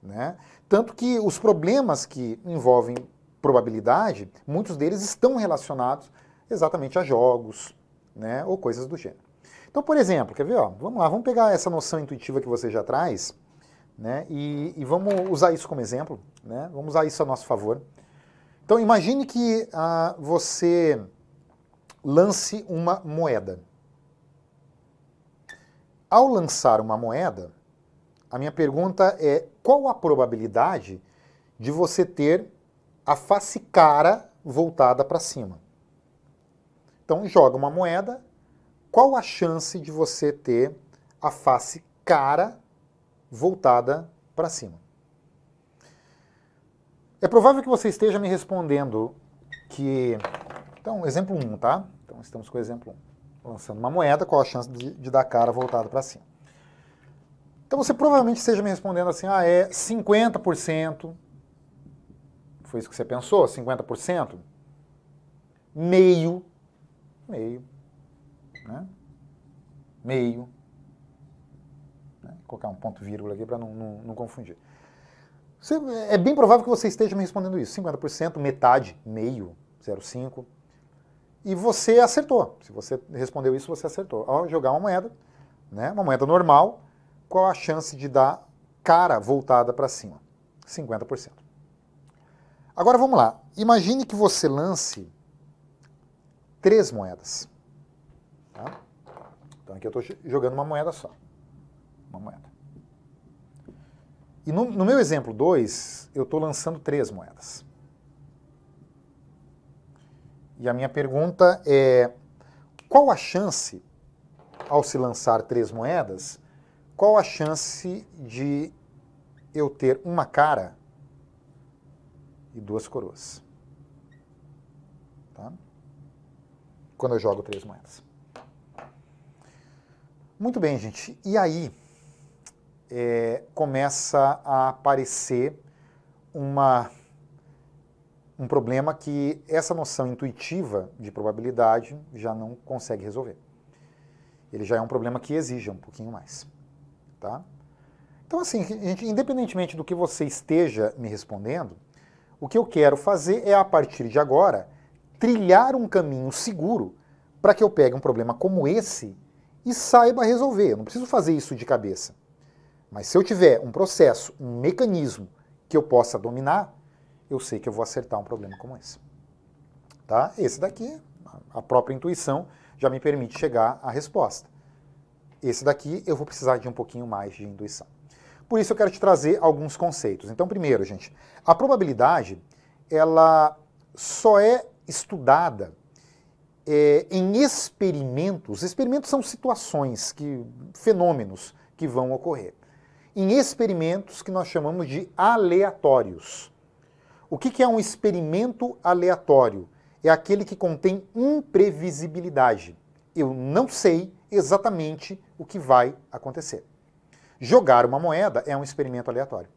né? Tanto que os problemas que envolvem probabilidade, muitos deles estão relacionados exatamente a jogos né? ou coisas do gênero. Então, por exemplo, quer ver? Ó, vamos lá, vamos pegar essa noção intuitiva que você já traz né? e, e vamos usar isso como exemplo, né? vamos usar isso a nosso favor. Então, imagine que ah, você lance uma moeda. Ao lançar uma moeda, a minha pergunta é qual a probabilidade de você ter a face cara voltada para cima? Então joga uma moeda, qual a chance de você ter a face cara voltada para cima? É provável que você esteja me respondendo que. Então, exemplo 1, um, tá? Então, estamos com o exemplo 1. Um. Lançando uma moeda, qual a chance de, de dar cara voltada para cima? Então você provavelmente esteja me respondendo assim: ah, é 50%. Foi isso que você pensou? 50%? Meio. Meio. Né? Meio. Né? Vou colocar um ponto vírgula aqui para não, não, não, confundir. Você, é bem provável que você esteja me respondendo isso: 50%, metade, meio, 0,5%. E você acertou. Se você respondeu isso, você acertou. Ao jogar uma moeda, né? uma moeda normal, qual a chance de dar cara voltada para cima? 50%. Agora vamos lá. Imagine que você lance três moedas. Tá? Então aqui eu estou jogando uma moeda só. Uma moeda. E no, no meu exemplo 2, eu estou lançando três moedas. E a minha pergunta é: qual a chance, ao se lançar três moedas, qual a chance de eu ter uma cara e duas coroas? Tá? Quando eu jogo três moedas. Muito bem, gente. E aí é, começa a aparecer uma, um problema que essa noção intuitiva de probabilidade já não consegue resolver. Ele já é um problema que exige um pouquinho mais. Tá? Então, assim, independentemente do que você esteja me respondendo, o que eu quero fazer é, a partir de agora, trilhar um caminho seguro para que eu pegue um problema como esse e saiba resolver. Eu não preciso fazer isso de cabeça. Mas se eu tiver um processo, um mecanismo que eu possa dominar, eu sei que eu vou acertar um problema como esse. Tá? Esse daqui, a própria intuição já me permite chegar à resposta. Esse daqui eu vou precisar de um pouquinho mais de indução. Por isso eu quero te trazer alguns conceitos. Então, primeiro, gente, a probabilidade ela só é estudada é, em experimentos. Experimentos são situações, que, fenômenos que vão ocorrer. Em experimentos que nós chamamos de aleatórios. O que, que é um experimento aleatório? É aquele que contém imprevisibilidade eu não sei exatamente o que vai acontecer. Jogar uma moeda é um experimento aleatório.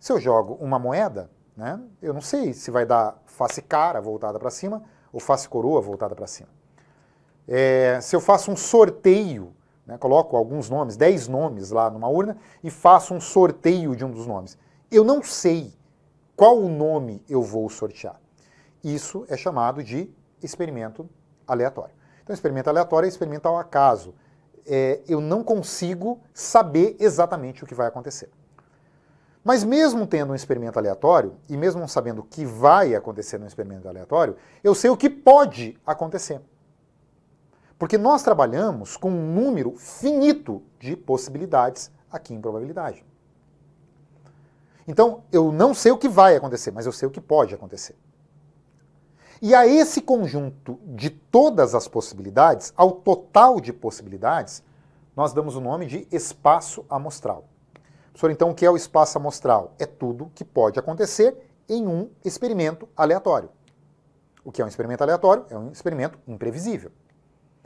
Se eu jogo uma moeda, né, eu não sei se vai dar face cara voltada para cima ou face coroa voltada para cima. É, se eu faço um sorteio, né, coloco alguns nomes, 10 nomes lá numa urna e faço um sorteio de um dos nomes, eu não sei qual o nome eu vou sortear. Isso é chamado de experimento aleatório. Então, experimento aleatório é experimento ao acaso. É, eu não consigo saber exatamente o que vai acontecer. Mas mesmo tendo um experimento aleatório, e mesmo sabendo o que vai acontecer no experimento aleatório, eu sei o que pode acontecer. Porque nós trabalhamos com um número finito de possibilidades aqui em probabilidade. Então, eu não sei o que vai acontecer, mas eu sei o que pode acontecer. E a esse conjunto de todas as possibilidades, ao total de possibilidades, nós damos o nome de espaço amostral. Professor, então o que é o espaço amostral? É tudo que pode acontecer em um experimento aleatório. O que é um experimento aleatório? É um experimento imprevisível.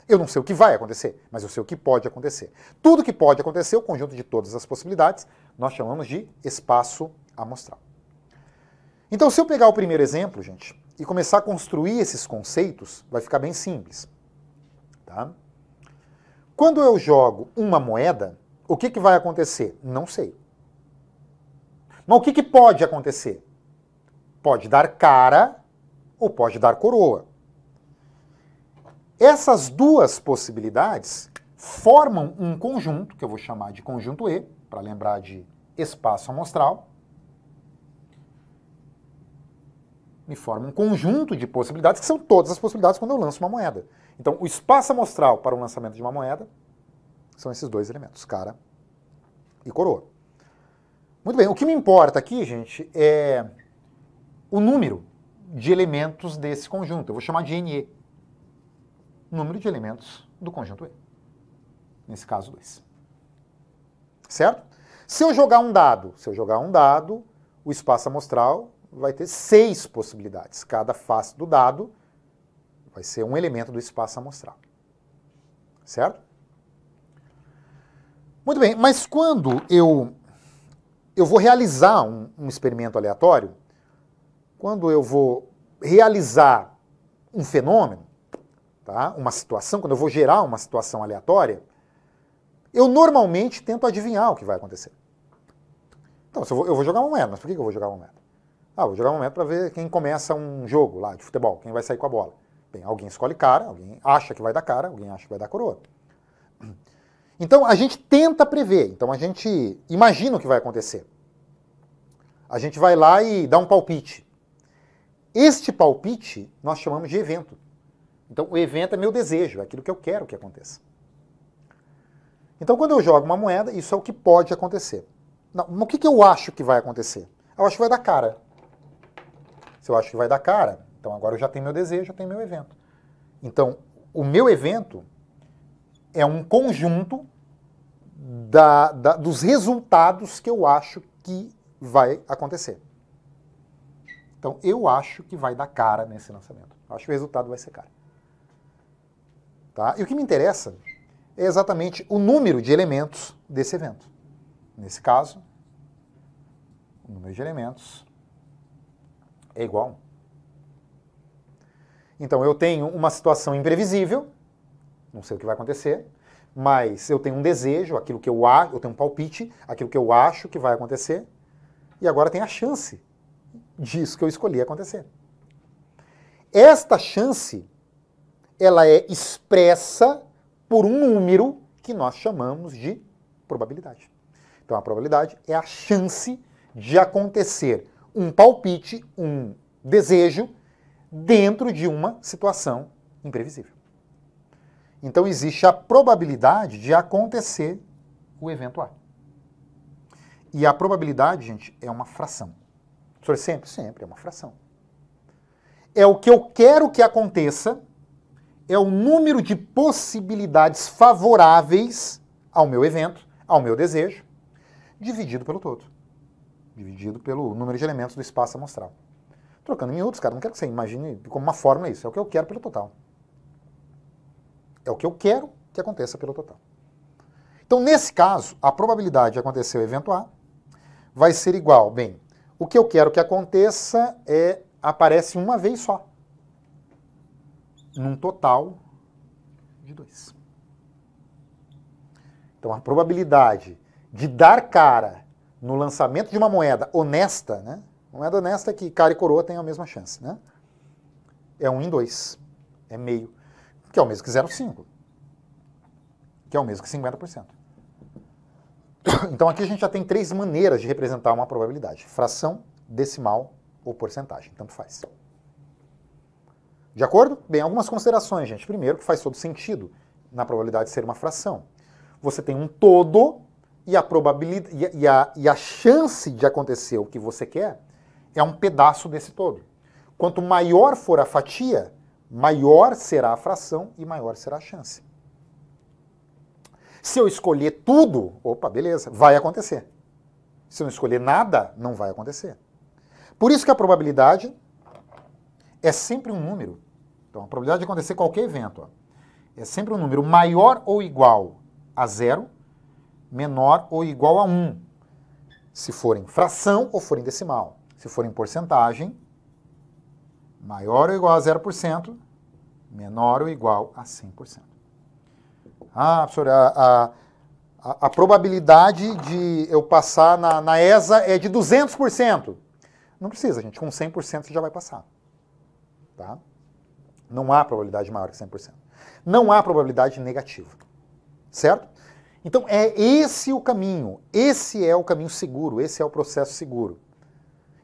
Eu não sei o que vai acontecer, mas eu sei o que pode acontecer. Tudo que pode acontecer, o conjunto de todas as possibilidades, nós chamamos de espaço amostral. Então, se eu pegar o primeiro exemplo, gente, e começar a construir esses conceitos, vai ficar bem simples. Tá? Quando eu jogo uma moeda, o que, que vai acontecer? Não sei. Mas o que, que pode acontecer? Pode dar cara ou pode dar coroa. Essas duas possibilidades formam um conjunto, que eu vou chamar de conjunto E, para lembrar de espaço amostral, me forma um conjunto de possibilidades, que são todas as possibilidades quando eu lanço uma moeda. Então, o espaço amostral para o lançamento de uma moeda são esses dois elementos, cara e coroa. Muito bem, o que me importa aqui, gente, é o número de elementos desse conjunto. Eu vou chamar de NE. Número de elementos do conjunto E. Nesse caso, 2. Certo? Se eu jogar um dado, se eu jogar um dado, o espaço amostral vai ter seis possibilidades. Cada face do dado vai ser um elemento do espaço amostral. Certo? Muito bem, mas quando eu, eu vou realizar um, um experimento aleatório, quando eu vou realizar um fenômeno, tá? uma situação, quando eu vou gerar uma situação aleatória, eu normalmente tento adivinhar o que vai acontecer. Então, eu vou, eu vou jogar uma moeda, mas por que eu vou jogar uma moeda? Ah, vou jogar um momento para ver quem começa um jogo lá de futebol, quem vai sair com a bola. Bem, alguém escolhe cara, alguém acha que vai dar cara, alguém acha que vai dar coroa. Então a gente tenta prever, então a gente imagina o que vai acontecer. A gente vai lá e dá um palpite. Este palpite nós chamamos de evento. Então o evento é meu desejo, é aquilo que eu quero que aconteça. Então quando eu jogo uma moeda, isso é o que pode acontecer. Não, o que, que eu acho que vai acontecer? Eu acho que vai dar cara. Se eu acho que vai dar cara, então agora eu já tenho meu desejo, já tenho meu evento. Então, o meu evento é um conjunto da, da, dos resultados que eu acho que vai acontecer. Então, eu acho que vai dar cara nesse lançamento. Eu acho que o resultado vai ser cara. Tá? E o que me interessa é exatamente o número de elementos desse evento. Nesse caso, o número de elementos é igual. Então eu tenho uma situação imprevisível, não sei o que vai acontecer, mas eu tenho um desejo, aquilo que eu acho, eu tenho um palpite, aquilo que eu acho que vai acontecer, e agora tem a chance disso que eu escolhi acontecer. Esta chance, ela é expressa por um número que nós chamamos de probabilidade. Então a probabilidade é a chance de acontecer um palpite, um desejo dentro de uma situação imprevisível. Então existe a probabilidade de acontecer o evento A. E a probabilidade, gente, é uma fração. Professor, sempre? Sempre, é uma fração. É o que eu quero que aconteça, é o número de possibilidades favoráveis ao meu evento, ao meu desejo, dividido pelo todo dividido pelo número de elementos do espaço amostral. Trocando em cara, não quero que você imagine como uma fórmula é isso, é o que eu quero pelo total. É o que eu quero que aconteça pelo total. Então, nesse caso, a probabilidade de acontecer o evento A vai ser igual, bem, o que eu quero que aconteça é aparece uma vez só, num total de dois. Então, a probabilidade de dar cara no lançamento de uma moeda honesta, né? Moeda honesta é que cara e coroa têm a mesma chance, né? É um em dois, é meio, que é o mesmo que 0,5, que é o mesmo que 50%. Então aqui a gente já tem três maneiras de representar uma probabilidade: fração, decimal ou porcentagem, tanto faz. De acordo? Bem, algumas considerações, gente. Primeiro, que faz todo sentido na probabilidade ser uma fração. Você tem um todo e a probabilidade e a, e a chance de acontecer o que você quer é um pedaço desse todo. Quanto maior for a fatia, maior será a fração e maior será a chance. Se eu escolher tudo, opa, beleza, vai acontecer. Se eu não escolher nada, não vai acontecer. Por isso que a probabilidade é sempre um número. Então, a probabilidade de acontecer qualquer evento ó, é sempre um número maior ou igual a zero menor ou igual a 1, se for em fração ou for em decimal. Se for em porcentagem, maior ou igual a 0%, menor ou igual a 100%. Ah, professor, a, a, a probabilidade de eu passar na, na ESA é de 200%. Não precisa, gente. Com 100% você já vai passar. Tá? Não há probabilidade maior que 100%. Não há probabilidade negativa. Certo? Então é esse o caminho, esse é o caminho seguro, esse é o processo seguro.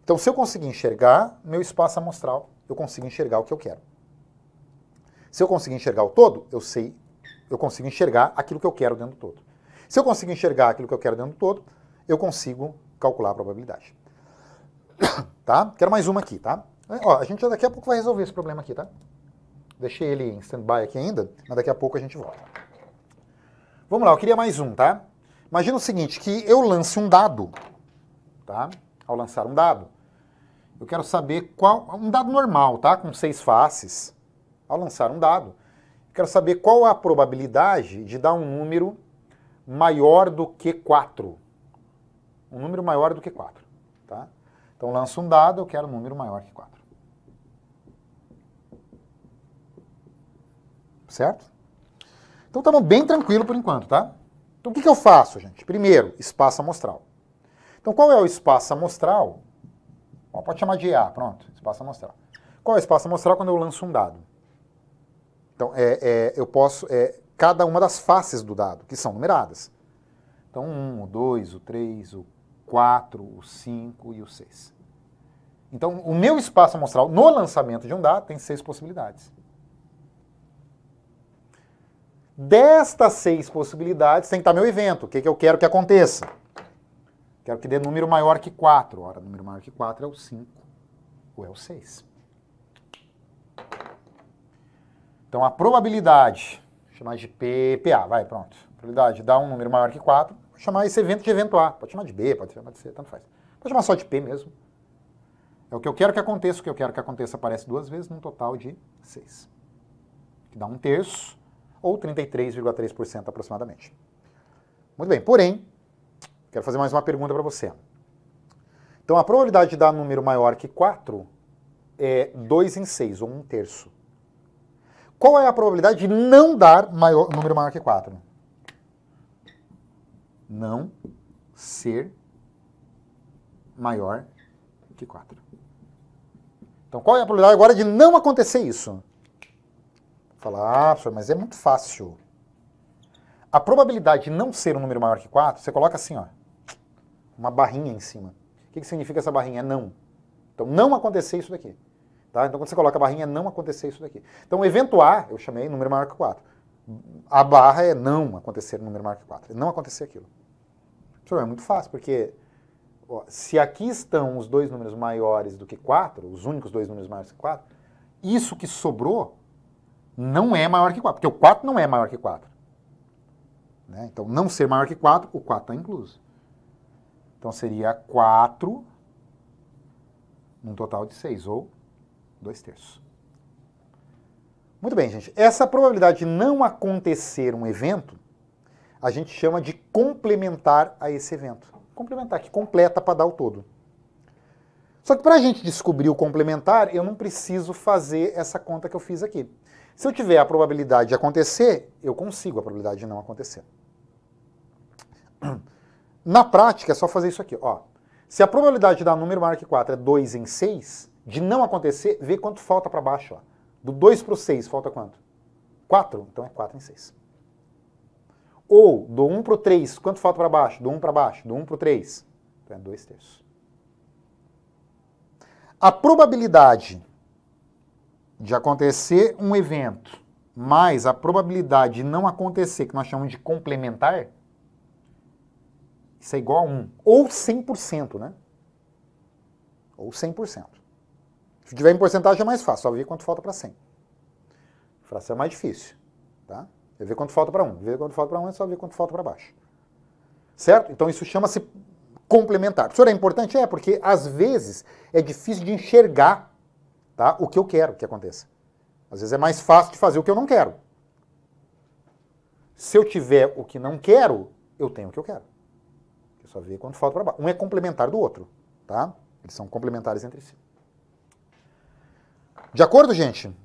Então, se eu conseguir enxergar meu espaço amostral, eu consigo enxergar o que eu quero. Se eu conseguir enxergar o todo, eu sei, eu consigo enxergar aquilo que eu quero dentro do todo. Se eu consigo enxergar aquilo que eu quero dentro do todo, eu consigo calcular a probabilidade. tá? Quero mais uma aqui, tá? Ó, a gente já daqui a pouco vai resolver esse problema aqui, tá? Deixei ele em stand-by aqui ainda, mas daqui a pouco a gente volta. Vamos lá, eu queria mais um, tá? Imagina o seguinte, que eu lance um dado, tá? Ao lançar um dado, eu quero saber qual... Um dado normal, tá? Com seis faces. Ao lançar um dado, eu quero saber qual a probabilidade de dar um número maior do que 4. Um número maior do que 4, tá? Então, lanço um dado, eu quero um número maior que 4. Certo? Então estamos bem tranquilo por enquanto, tá? Então o que, que eu faço, gente? Primeiro, espaço amostral. Então qual é o espaço amostral? Ó, pode chamar de EA, pronto, espaço amostral. Qual é o espaço amostral quando eu lanço um dado? Então é, é eu posso, é, cada uma das faces do dado, que são numeradas. Então 1, o 2, o 3, o 4, o 5 e o 6. Então, o meu espaço amostral no lançamento de um dado tem seis possibilidades. Destas seis possibilidades, tem que estar meu evento. O que, que eu quero que aconteça? Quero que dê número maior que 4. Ora, número maior que 4 é o 5 ou é o 6. Então a probabilidade, vou chamar de PPA, vai, pronto. A probabilidade de dar um número maior que 4, vou chamar esse evento de evento A. Pode chamar de B, pode chamar de C, tanto faz. Pode chamar só de P mesmo. É o que eu quero que aconteça, o que eu quero que aconteça aparece duas vezes, num total de 6. Que dá um terço ou 33,3% aproximadamente. Muito bem, porém, quero fazer mais uma pergunta para você. Então, a probabilidade de dar um número maior que 4 é 2 em 6, ou 1 terço. Qual é a probabilidade de não dar maior, um número maior que 4? Não ser maior que 4. Então, qual é a probabilidade agora de não acontecer isso? Fala, ah, professor, mas é muito fácil. A probabilidade de não ser um número maior que 4, você coloca assim, ó, uma barrinha em cima. O que, que significa essa barrinha? É não. Então, não acontecer isso daqui. Tá? Então, quando você coloca a barrinha, é não acontecer isso daqui. Então, evento A, eu chamei número maior que 4. A barra é não acontecer um número maior que 4. É não acontecer aquilo. Professor, é muito fácil, porque ó, se aqui estão os dois números maiores do que 4, os únicos dois números maiores que 4, isso que sobrou não é maior que 4, porque o 4 não é maior que 4. Né? Então, não ser maior que 4, o 4 está incluso. Então, seria 4 num total de 6, ou 2 terços. Muito bem, gente. Essa probabilidade de não acontecer um evento, a gente chama de complementar a esse evento. Complementar, que completa para dar o todo. Só que para a gente descobrir o complementar, eu não preciso fazer essa conta que eu fiz aqui. Se eu tiver a probabilidade de acontecer, eu consigo a probabilidade de não acontecer. Na prática, é só fazer isso aqui. Ó. Se a probabilidade de dar número maior que 4 é 2 em 6, de não acontecer, vê quanto falta para baixo. Ó. Do 2 para o 6, falta quanto? 4, então é 4 em 6. Ou do 1 para o 3, quanto falta para baixo? Do 1 para baixo, do 1 para o 3, então é 2 terços. A probabilidade de acontecer um evento mais a probabilidade de não acontecer, que nós chamamos de complementar, isso é igual a 1. Ou 100%, né? Ou 100%. Se tiver em porcentagem é mais fácil, só ver quanto falta para 100. Fração é mais difícil, tá? É ver quanto falta para 1. Ver quanto falta para 1 é só ver quanto falta para baixo. Certo? Então isso chama-se complementar. Professor, é importante? É, porque às vezes é difícil de enxergar tá? o que eu quero que aconteça. Às vezes é mais fácil de fazer o que eu não quero. Se eu tiver o que não quero, eu tenho o que eu quero. Eu só vê quando falta para baixo. Um é complementar do outro, tá? Eles são complementares entre si. De acordo, gente?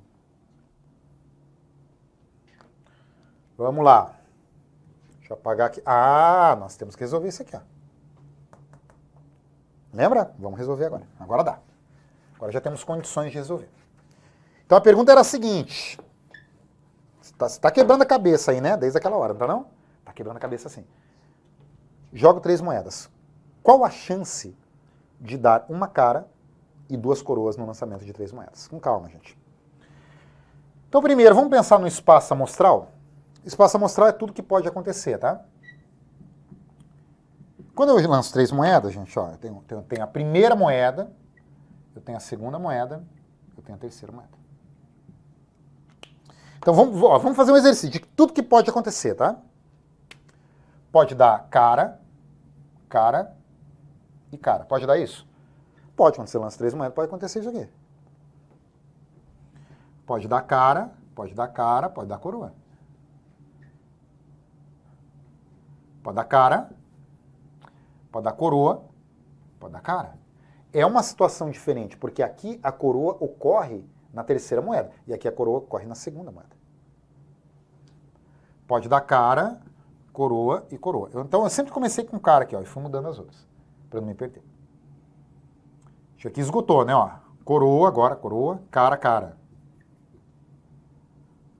Vamos lá. Deixa eu apagar aqui. Ah, nós temos que resolver isso aqui, ó. Lembra? Vamos resolver agora. Agora dá. Agora já temos condições de resolver. Então a pergunta era a seguinte. Você está tá quebrando a cabeça aí, né? Desde aquela hora, não tá não? Está quebrando a cabeça assim. Jogo três moedas. Qual a chance de dar uma cara e duas coroas no lançamento de três moedas? Com calma, gente. Então primeiro, vamos pensar no espaço amostral? Espaço amostral é tudo que pode acontecer, tá? Quando eu lanço três moedas, gente, ó, eu tenho, tenho, tenho a primeira moeda, eu tenho a segunda moeda, eu tenho a terceira moeda. Então vamos, ó, vamos fazer um exercício de tudo que pode acontecer, tá? Pode dar cara, cara e cara. Pode dar isso? Pode, quando você lança três moedas, pode acontecer isso aqui. Pode dar cara, pode dar cara, pode dar coroa. Pode dar cara, pode dar coroa, pode dar cara é uma situação diferente, porque aqui a coroa ocorre na terceira moeda e aqui a coroa ocorre na segunda moeda. Pode dar cara, coroa e coroa. então eu sempre comecei com cara aqui, ó, e fui mudando as outras, para não me perder. Isso aqui esgotou, né, ó. Coroa agora, coroa, cara, cara.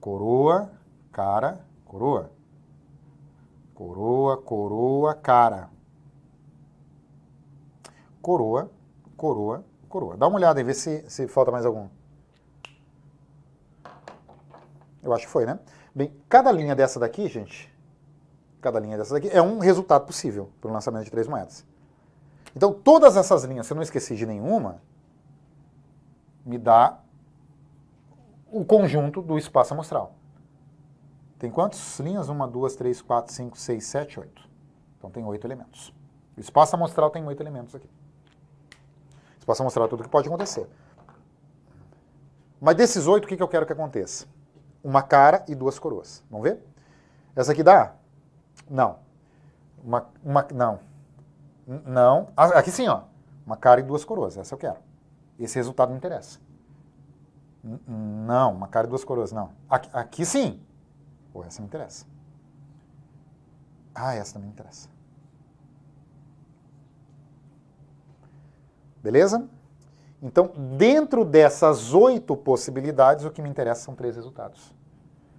Coroa, cara, coroa. Coroa, coroa, cara. Coroa, coroa, coroa. Dá uma olhada e vê se, se falta mais algum. Eu acho que foi, né? Bem, cada linha dessa daqui, gente, cada linha dessa daqui é um resultado possível para o lançamento de três moedas. Então, todas essas linhas, se eu não esqueci de nenhuma, me dá o conjunto do espaço amostral. Tem quantas linhas? Uma, duas, três, quatro, cinco, seis, sete, oito. Então tem oito elementos. O espaço amostral tem oito elementos aqui possa mostrar tudo o que pode acontecer. Mas desses oito, o que, que eu quero que aconteça? Uma cara e duas coroas. Vamos ver? Essa aqui dá? Não. Uma, uma, não. Não. Ah, aqui sim, ó. Uma cara e duas coroas. Essa eu quero. Esse resultado me interessa. Não, uma cara e duas coroas, não. Aqui, aqui sim. Ou essa me interessa. Ah, essa também me interessa. Beleza? Então, dentro dessas oito possibilidades, o que me interessa são três resultados.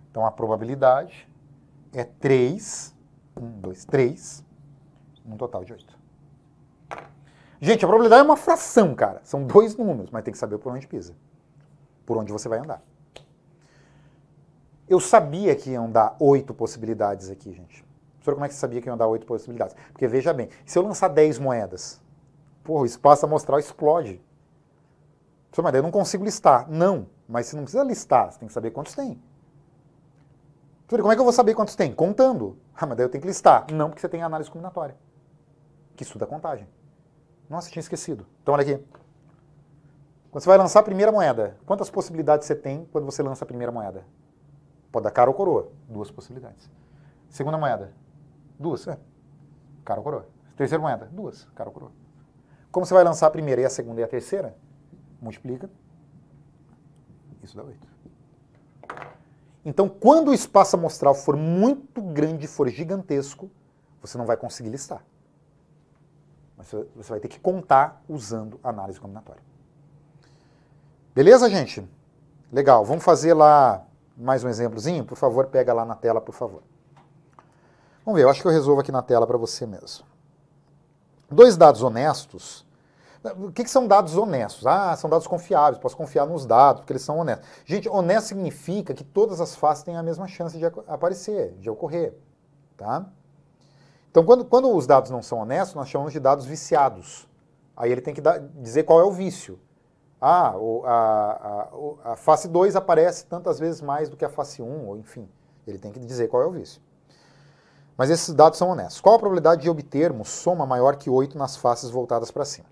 Então, a probabilidade é 3, 1, 2, 3, um total de 8. Gente, a probabilidade é uma fração, cara. São dois números, mas tem que saber por onde pisa. Por onde você vai andar. Eu sabia que iam dar oito possibilidades aqui, gente. O senhor, como é que você sabia que iam dar oito possibilidades? Porque veja bem, se eu lançar 10 moedas, Porra, o espaço amostral explode. Professor, mas eu não consigo listar. Não, mas você não precisa listar, você tem que saber quantos tem. como é que eu vou saber quantos tem? Contando. Ah, mas daí eu tenho que listar. Não, porque você tem análise combinatória, que estuda a contagem. Nossa, tinha esquecido. Então, olha aqui. Quando você vai lançar a primeira moeda, quantas possibilidades você tem quando você lança a primeira moeda? Pode dar cara ou coroa. Duas possibilidades. Segunda moeda? Duas. É. Cara ou coroa. Terceira moeda? Duas. Cara ou coroa. Como você vai lançar a primeira e a segunda e a terceira, multiplica. Isso dá 8. Então, quando o espaço amostral for muito grande, for gigantesco, você não vai conseguir listar. Mas você vai ter que contar usando análise combinatória. Beleza, gente? Legal. Vamos fazer lá mais um exemplozinho? Por favor, pega lá na tela, por favor. Vamos ver, eu acho que eu resolvo aqui na tela para você mesmo. Dois dados honestos. O que, que, são dados honestos? Ah, são dados confiáveis, posso confiar nos dados, porque eles são honestos. Gente, honesto significa que todas as faces têm a mesma chance de aparecer, de ocorrer. Tá? Então, quando, quando os dados não são honestos, nós chamamos de dados viciados. Aí ele tem que dar, dizer qual é o vício. Ah, o, a, a, a face 2 aparece tantas vezes mais do que a face 1, um, ou enfim. Ele tem que dizer qual é o vício. Mas esses dados são honestos. Qual a probabilidade de obtermos soma maior que 8 nas faces voltadas para cima?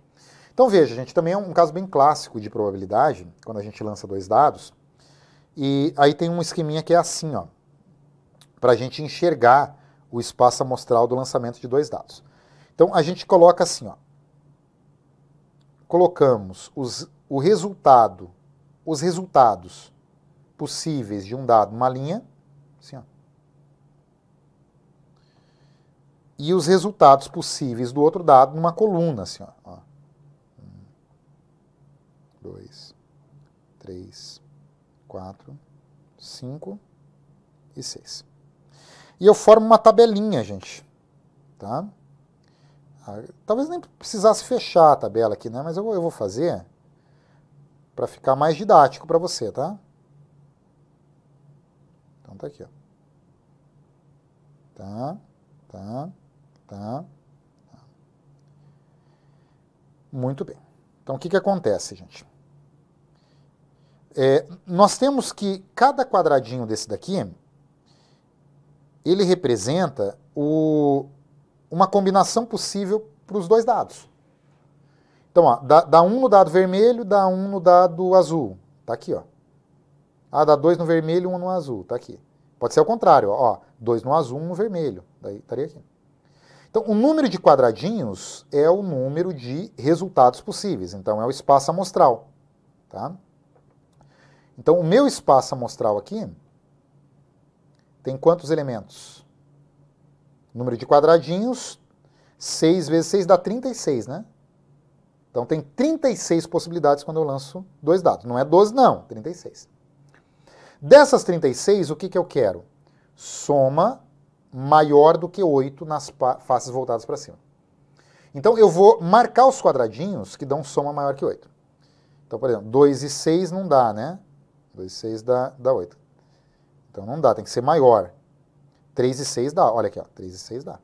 Então veja, gente, também é um caso bem clássico de probabilidade, quando a gente lança dois dados. E aí tem um esqueminha que é assim, ó, para a gente enxergar o espaço amostral do lançamento de dois dados. Então a gente coloca assim, ó, colocamos os, o resultado, os resultados possíveis de um dado uma linha e os resultados possíveis do outro dado numa coluna, assim, ó. Um, dois, três, quatro, cinco e seis. E eu formo uma tabelinha, gente, tá? Ah, talvez nem precisasse fechar a tabela aqui, né? Mas eu vou, eu vou fazer para ficar mais didático para você, tá? Então tá aqui, ó. Tá, tá. Tá? tá? Muito bem. Então, o que, que acontece, gente? É, nós temos que cada quadradinho desse daqui, ele representa o, uma combinação possível para os dois dados. Então, ó, dá, dá um no dado vermelho, dá um no dado azul. Tá aqui, ó. Ah, dá dois no vermelho, um no azul. Tá aqui. Pode ser ao contrário, ó. Dois no azul, um no vermelho. Daí estaria aqui. Então, o número de quadradinhos é o número de resultados possíveis, então é o espaço amostral. Tá? Então, o meu espaço amostral aqui tem quantos elementos? Número de quadradinhos, 6 vezes 6 dá 36, né? Então, tem 36 possibilidades quando eu lanço dois dados. Não é 12, não, 36. Dessas 36, o que, que eu quero? Soma maior do que 8 nas faces voltadas para cima. Então eu vou marcar os quadradinhos que dão soma maior que 8. Então, por exemplo, 2 e 6 não dá, né? 2 e 6 dá, dá 8. Então não dá, tem que ser maior. 3 e 6 dá, olha aqui, ó, 3 e 6 dá.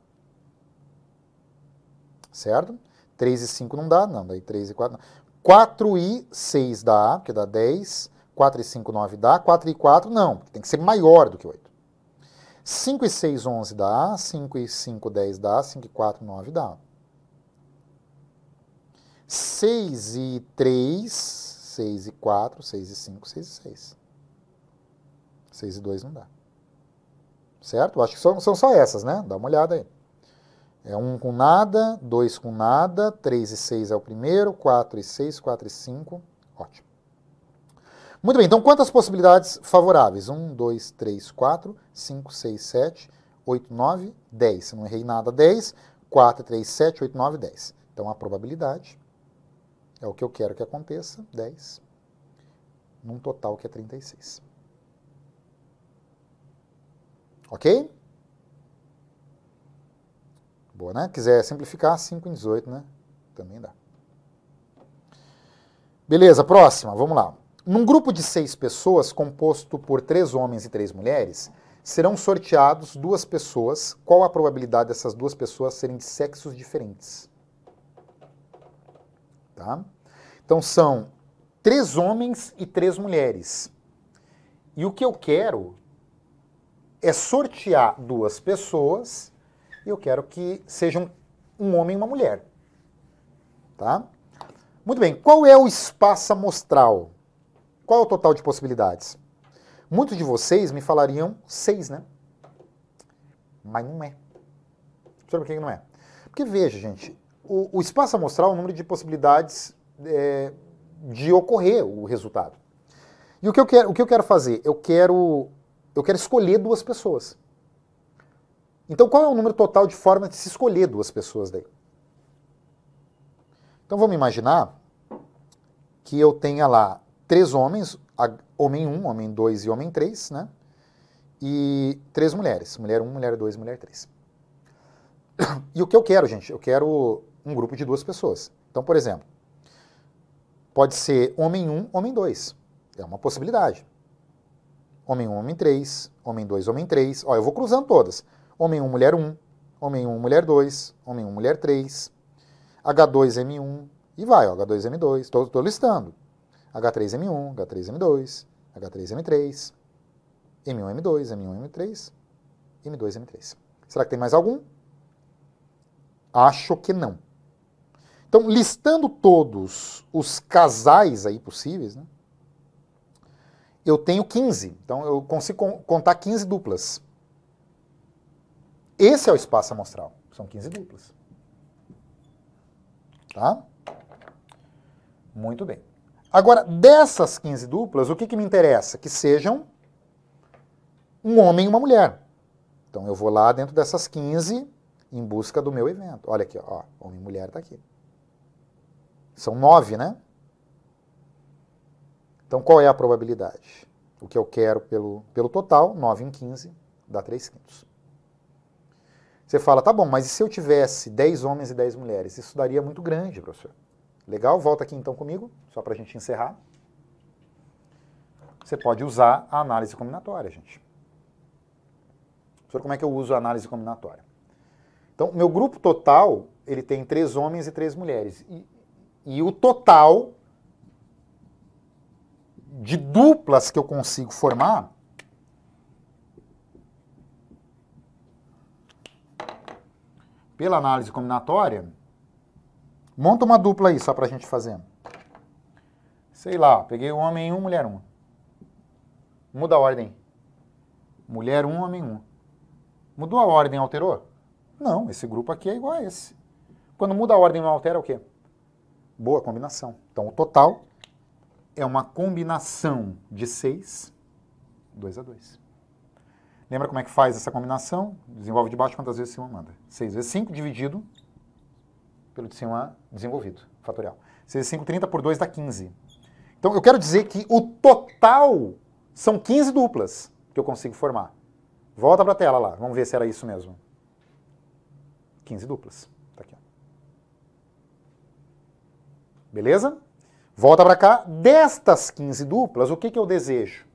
Certo? 3 e 5 não dá, não, daí 3 e 4 não. 4 e 6 dá, porque dá 10. 4 e 5, 9 dá. 4 e 4 não, tem que ser maior do que 8. 5 e 6, 11 dá. 5 e 5, 10 dá. 5 e 4, 9 dá. 6 e 3, 6 e 4, 6 e 5, 6 e 6. 6 e 2 não dá. Certo? Acho que são, são só essas, né? Dá uma olhada aí. É 1 um com nada, 2 com nada, 3 e 6 é o primeiro, 4 e 6, 4 e 5. Ótimo. Muito bem, então quantas possibilidades favoráveis? 1, 2, 3, 4, 5, 6, 7, 8, 9, 10. Se não errei nada, 10. 4, 3, 7, 8, 9, 10. Então a probabilidade é o que eu quero que aconteça, 10, num total que é 36. Ok? Boa, né? Quiser simplificar, 5 em 18, né? Também dá. Beleza, próxima, vamos lá. Num grupo de seis pessoas, composto por três homens e três mulheres, serão sorteados duas pessoas. Qual a probabilidade dessas duas pessoas serem de sexos diferentes? Tá? Então são três homens e três mulheres. E o que eu quero é sortear duas pessoas e eu quero que sejam um homem e uma mulher. Tá? Muito bem, qual é o espaço amostral? Qual é o total de possibilidades? Muitos de vocês me falariam seis, né? Mas não é. Sabe por que não é? Porque veja, gente, o, o espaço amostral é o número de possibilidades é, de ocorrer o resultado. E o que eu quero, o que eu quero fazer? Eu quero, eu quero escolher duas pessoas. Então, qual é o número total de formas de se escolher duas pessoas daí? Então, vamos imaginar que eu tenha lá três homens, homem 1, um, homem 2 e homem 3, né? E três mulheres, mulher 1, um, mulher 2, mulher 3. E o que eu quero, gente? Eu quero um grupo de duas pessoas. Então, por exemplo, pode ser homem 1, um, homem 2. É uma possibilidade. Homem 1, homem 3, homem 2, homem 3. Ó, eu vou cruzando todas. Homem 1, mulher 1, homem 1, mulher 2, homem 1, mulher 3, H2, M1, e vai, ó, H2, M2, estou listando. H3M1, H3M2, H3M3, M1M2, M1M3, M2M3. Será que tem mais algum? Acho que não. Então, listando todos os casais aí possíveis, né, eu tenho 15. Então, eu consigo contar 15 duplas. Esse é o espaço amostral. São 15 duplas. Tá? Muito bem. Agora, dessas 15 duplas, o que, que me interessa? Que sejam um homem e uma mulher. Então eu vou lá dentro dessas 15 em busca do meu evento. Olha aqui, ó, homem e mulher está aqui. São nove, né? Então qual é a probabilidade? O que eu quero pelo, pelo total, 9 em 15, dá 3 quintos. Você fala, tá bom, mas e se eu tivesse 10 homens e 10 mulheres? Isso daria muito grande, professor. Legal? Volta aqui então comigo, só para a gente encerrar. Você pode usar a análise combinatória, gente. Professor, como é que eu uso a análise combinatória? Então, meu grupo total, ele tem três homens e três mulheres. E, e o total de duplas que eu consigo formar pela análise combinatória Monta uma dupla aí só para a gente fazer. Sei lá, peguei um homem um, mulher um. Muda a ordem. Mulher um, homem um. Mudou a ordem, alterou? Não, esse grupo aqui é igual a esse. Quando muda a ordem, não altera o quê? Boa combinação. Então, o total é uma combinação de 6, 2 a 2. Lembra como é que faz essa combinação? Desenvolve de baixo quantas vezes cima manda? 6 vezes 5 dividido pelo de cima desenvolvido, fatorial. 65, 5,30 por 2 dá 15. Então, eu quero dizer que o total são 15 duplas que eu consigo formar. Volta para a tela lá, vamos ver se era isso mesmo. 15 duplas. Tá aqui. Beleza? Volta para cá. Destas 15 duplas, o que, que eu desejo?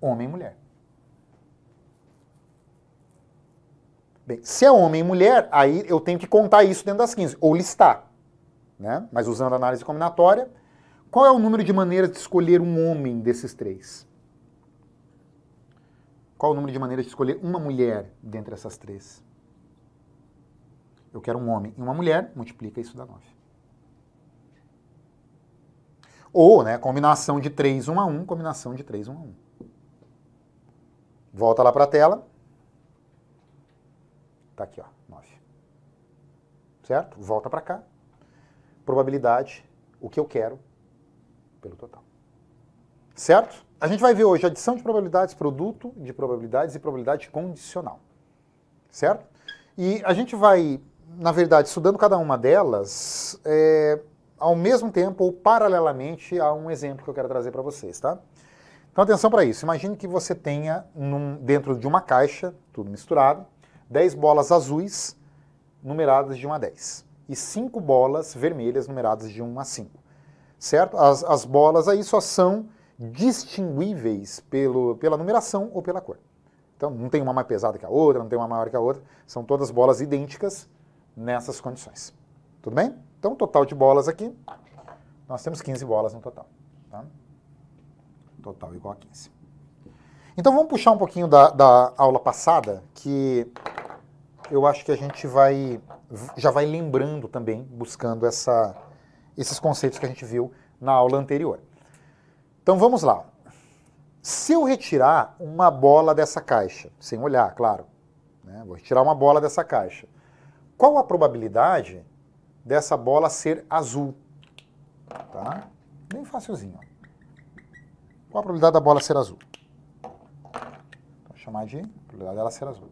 Homem e mulher. Bem, se é homem e mulher, aí eu tenho que contar isso dentro das 15, ou listar. Né? Mas usando a análise combinatória, qual é o número de maneiras de escolher um homem desses três? Qual o número de maneiras de escolher uma mulher dentre essas três? Eu quero um homem e uma mulher, multiplica isso dá 9. Ou, né, combinação de 3, 1 a 1, combinação de 3, 1 a 1. Volta lá para a tela. Está aqui, ó, 9. Certo? Volta para cá. Probabilidade, o que eu quero pelo total. Certo? A gente vai ver hoje adição de probabilidades, produto de probabilidades e probabilidade condicional. Certo? E a gente vai, na verdade, estudando cada uma delas, é, ao mesmo tempo ou paralelamente a um exemplo que eu quero trazer para vocês, tá? Então atenção para isso. Imagine que você tenha num, dentro de uma caixa, tudo misturado, 10 bolas azuis numeradas de 1 a 10 e 5 bolas vermelhas numeradas de 1 a 5. Certo? As, as bolas aí só são distinguíveis pelo, pela numeração ou pela cor. Então, não tem uma mais pesada que a outra, não tem uma maior que a outra, são todas bolas idênticas nessas condições. Tudo bem? Então, total de bolas aqui, nós temos 15 bolas no total. Tá? Total igual a 15. Então, vamos puxar um pouquinho da, da aula passada, que eu acho que a gente vai já vai lembrando também, buscando essa, esses conceitos que a gente viu na aula anterior. Então vamos lá. Se eu retirar uma bola dessa caixa, sem olhar, claro, né? vou retirar uma bola dessa caixa, qual a probabilidade dessa bola ser azul? Tá? Bem facilzinho. Qual a probabilidade da bola ser azul? Vou chamar de probabilidade dela ser azul.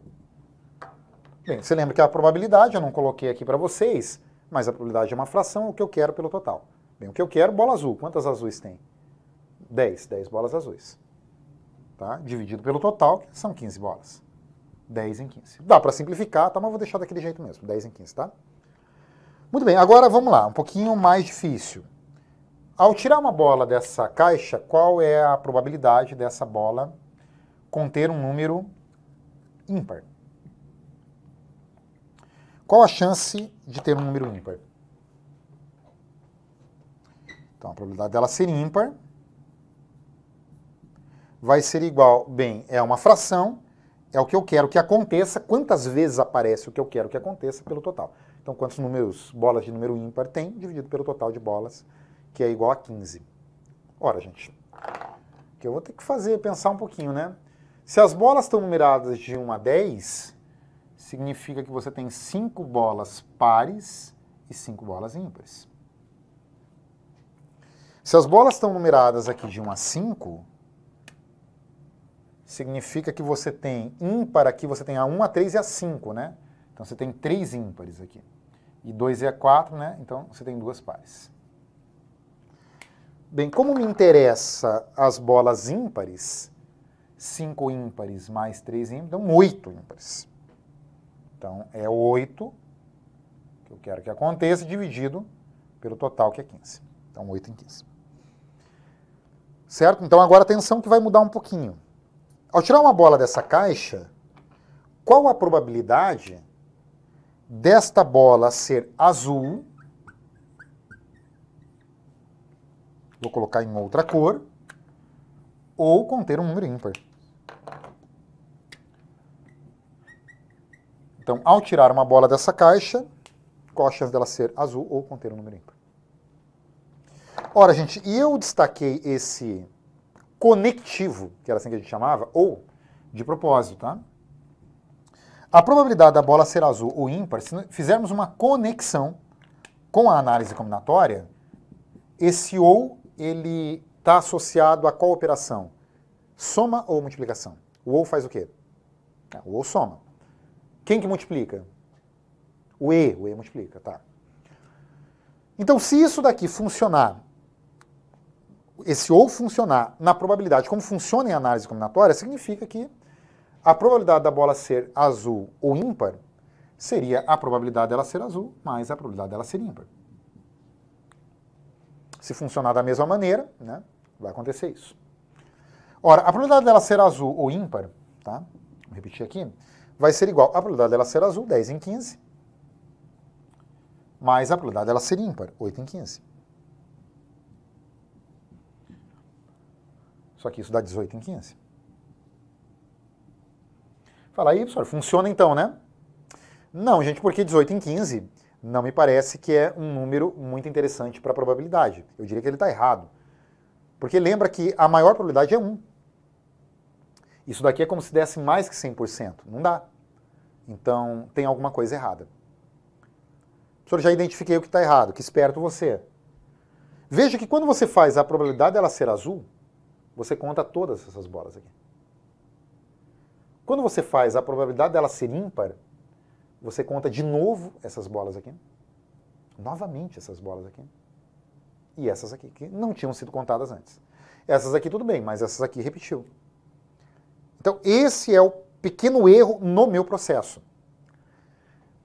Bem, você lembra que a probabilidade, eu não coloquei aqui para vocês, mas a probabilidade é uma fração, o que eu quero pelo total. Bem, o que eu quero, bola azul. Quantas azuis tem? 10, 10 bolas azuis. Tá? Dividido pelo total, são 15 bolas. 10 em 15. Dá para simplificar, tá? mas vou deixar daquele jeito mesmo, 10 em 15, tá? Muito bem, agora vamos lá, um pouquinho mais difícil. Ao tirar uma bola dessa caixa, qual é a probabilidade dessa bola conter um número ímpar? Qual a chance de ter um número ímpar? Então, a probabilidade dela ser ímpar vai ser igual, bem, é uma fração, é o que eu quero que aconteça, quantas vezes aparece o que eu quero que aconteça pelo total. Então, quantos números, bolas de número ímpar tem, dividido pelo total de bolas, que é igual a 15. Ora, gente, que eu vou ter que fazer, pensar um pouquinho, né? Se as bolas estão numeradas de 1 a 10, significa que você tem cinco bolas pares e cinco bolas ímpares. Se as bolas estão numeradas aqui de 1 a 5, significa que você tem ímpar aqui, você tem a 1, a 3 e a 5, né? Então você tem três ímpares aqui. E 2 e a 4, né? Então você tem duas pares. Bem, como me interessa as bolas ímpares, 5 ímpares mais 3 ímpares, então 8 ímpares. Então, é 8 que eu quero que aconteça, dividido pelo total, que é 15. Então, 8 em 15. Certo? Então, agora atenção que vai mudar um pouquinho. Ao tirar uma bola dessa caixa, qual a probabilidade desta bola ser azul? Vou colocar em outra cor. Ou conter um número ímpar. Então, ao tirar uma bola dessa caixa, qual a chance dela ser azul ou conter um número ímpar? Ora, gente, eu destaquei esse conectivo, que era assim que a gente chamava, ou de propósito, tá? A probabilidade da bola ser azul ou ímpar, se fizermos uma conexão com a análise combinatória, esse ou ele está associado a qual operação? Soma ou multiplicação? O ou faz o quê? É, o ou soma. Quem que multiplica? O E, o E multiplica, tá. Então, se isso daqui funcionar, esse ou funcionar na probabilidade, como funciona em análise combinatória, significa que a probabilidade da bola ser azul ou ímpar seria a probabilidade dela ser azul mais a probabilidade dela ser ímpar. Se funcionar da mesma maneira, né, vai acontecer isso. Ora, a probabilidade dela ser azul ou ímpar, tá? Vou repetir aqui, vai ser igual à probabilidade dela ser azul, 10 em 15, mais a probabilidade dela ser ímpar, 8 em 15. Só que isso dá 18 em 15. Fala aí, professor, funciona então, né? Não, gente, porque 18 em 15 não me parece que é um número muito interessante para a probabilidade. Eu diria que ele está errado. Porque lembra que a maior probabilidade é 1. Isso daqui é como se desse mais que 100%. Não dá. Então, tem alguma coisa errada. Professor, já identifiquei o que está errado, que esperto você é. Veja que quando você faz a probabilidade dela ser azul, você conta todas essas bolas aqui. Quando você faz a probabilidade dela ser ímpar, você conta de novo essas bolas aqui. Novamente essas bolas aqui. E essas aqui, que não tinham sido contadas antes. Essas aqui tudo bem, mas essas aqui repetiu. Então, esse é o pequeno erro no meu processo.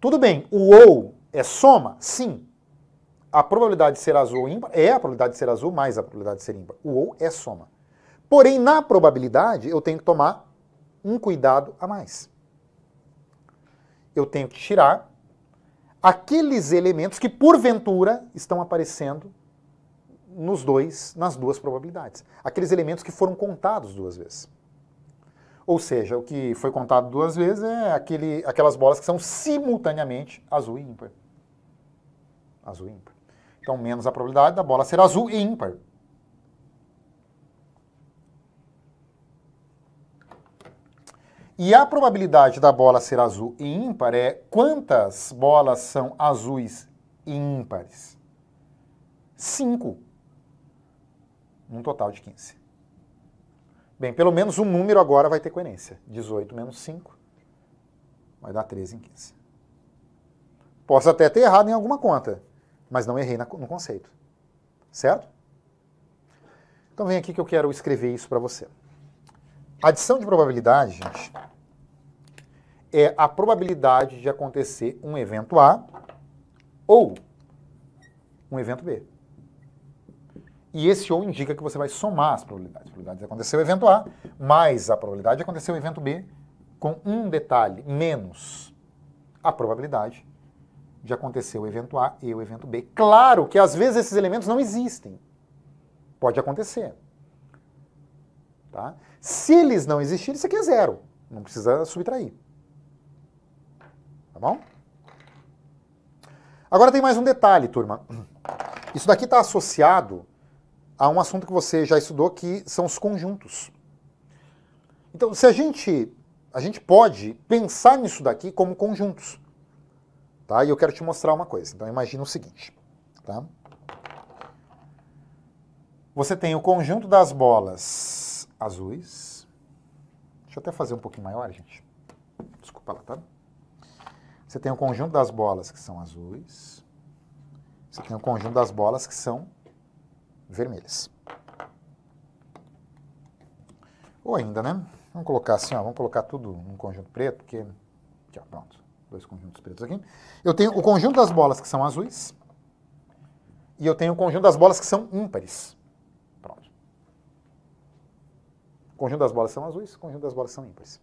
Tudo bem, o ou é soma? Sim. A probabilidade de ser azul ou ímpar é a probabilidade de ser azul mais a probabilidade de ser ímpar. O ou é soma. Porém, na probabilidade, eu tenho que tomar um cuidado a mais. Eu tenho que tirar aqueles elementos que, porventura, estão aparecendo nos dois, nas duas probabilidades. Aqueles elementos que foram contados duas vezes. Ou seja, o que foi contado duas vezes é aquele, aquelas bolas que são simultaneamente azul e ímpar. Azul e ímpar. Então, menos a probabilidade da bola ser azul e ímpar. E a probabilidade da bola ser azul e ímpar é quantas bolas são azuis e ímpares? 5. Num total de 15. Bem, pelo menos um número agora vai ter coerência. 18 menos 5 vai dar 13 em 15. Posso até ter errado em alguma conta, mas não errei no conceito. Certo? Então vem aqui que eu quero escrever isso para você. Adição de probabilidade, gente, é a probabilidade de acontecer um evento A ou um evento B. E esse ou indica que você vai somar as probabilidades. A probabilidade de acontecer o evento A, mais a probabilidade de acontecer o evento B, com um detalhe, menos a probabilidade de acontecer o evento A e o evento B. Claro que às vezes esses elementos não existem. Pode acontecer. Tá? Se eles não existirem, isso aqui é zero. Não precisa subtrair. Tá bom? Agora tem mais um detalhe, turma. Isso daqui está associado a um assunto que você já estudou, que são os conjuntos. Então, se a gente, a gente pode pensar nisso daqui como conjuntos, tá? E eu quero te mostrar uma coisa. Então, imagina o seguinte, tá? Você tem o conjunto das bolas azuis. Deixa eu até fazer um pouquinho maior, gente. Desculpa lá, tá? Você tem o conjunto das bolas que são azuis. Você tem o conjunto das bolas que são vermelhas. Ou ainda, né? Vamos colocar assim, ó, vamos colocar tudo num conjunto preto, porque... Aqui, ó, pronto, dois conjuntos pretos aqui. Eu tenho o conjunto das bolas que são azuis e eu tenho o conjunto das bolas que são ímpares. Pronto. O conjunto das bolas são azuis, o conjunto das bolas são ímpares.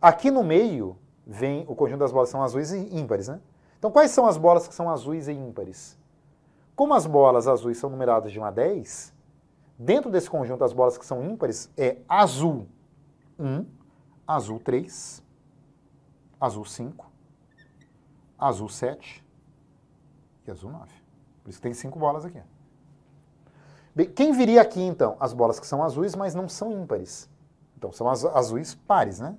Aqui no meio vem o conjunto das bolas são azuis e ímpares, né? Então, quais são as bolas que são azuis e ímpares? Como as bolas azuis são numeradas de 1 a 10, dentro desse conjunto as bolas que são ímpares é azul 1, azul 3, azul 5, azul 7 e azul 9. Por isso tem cinco bolas aqui. Bem, quem viria aqui então? As bolas que são azuis, mas não são ímpares. Então são az azuis pares, né?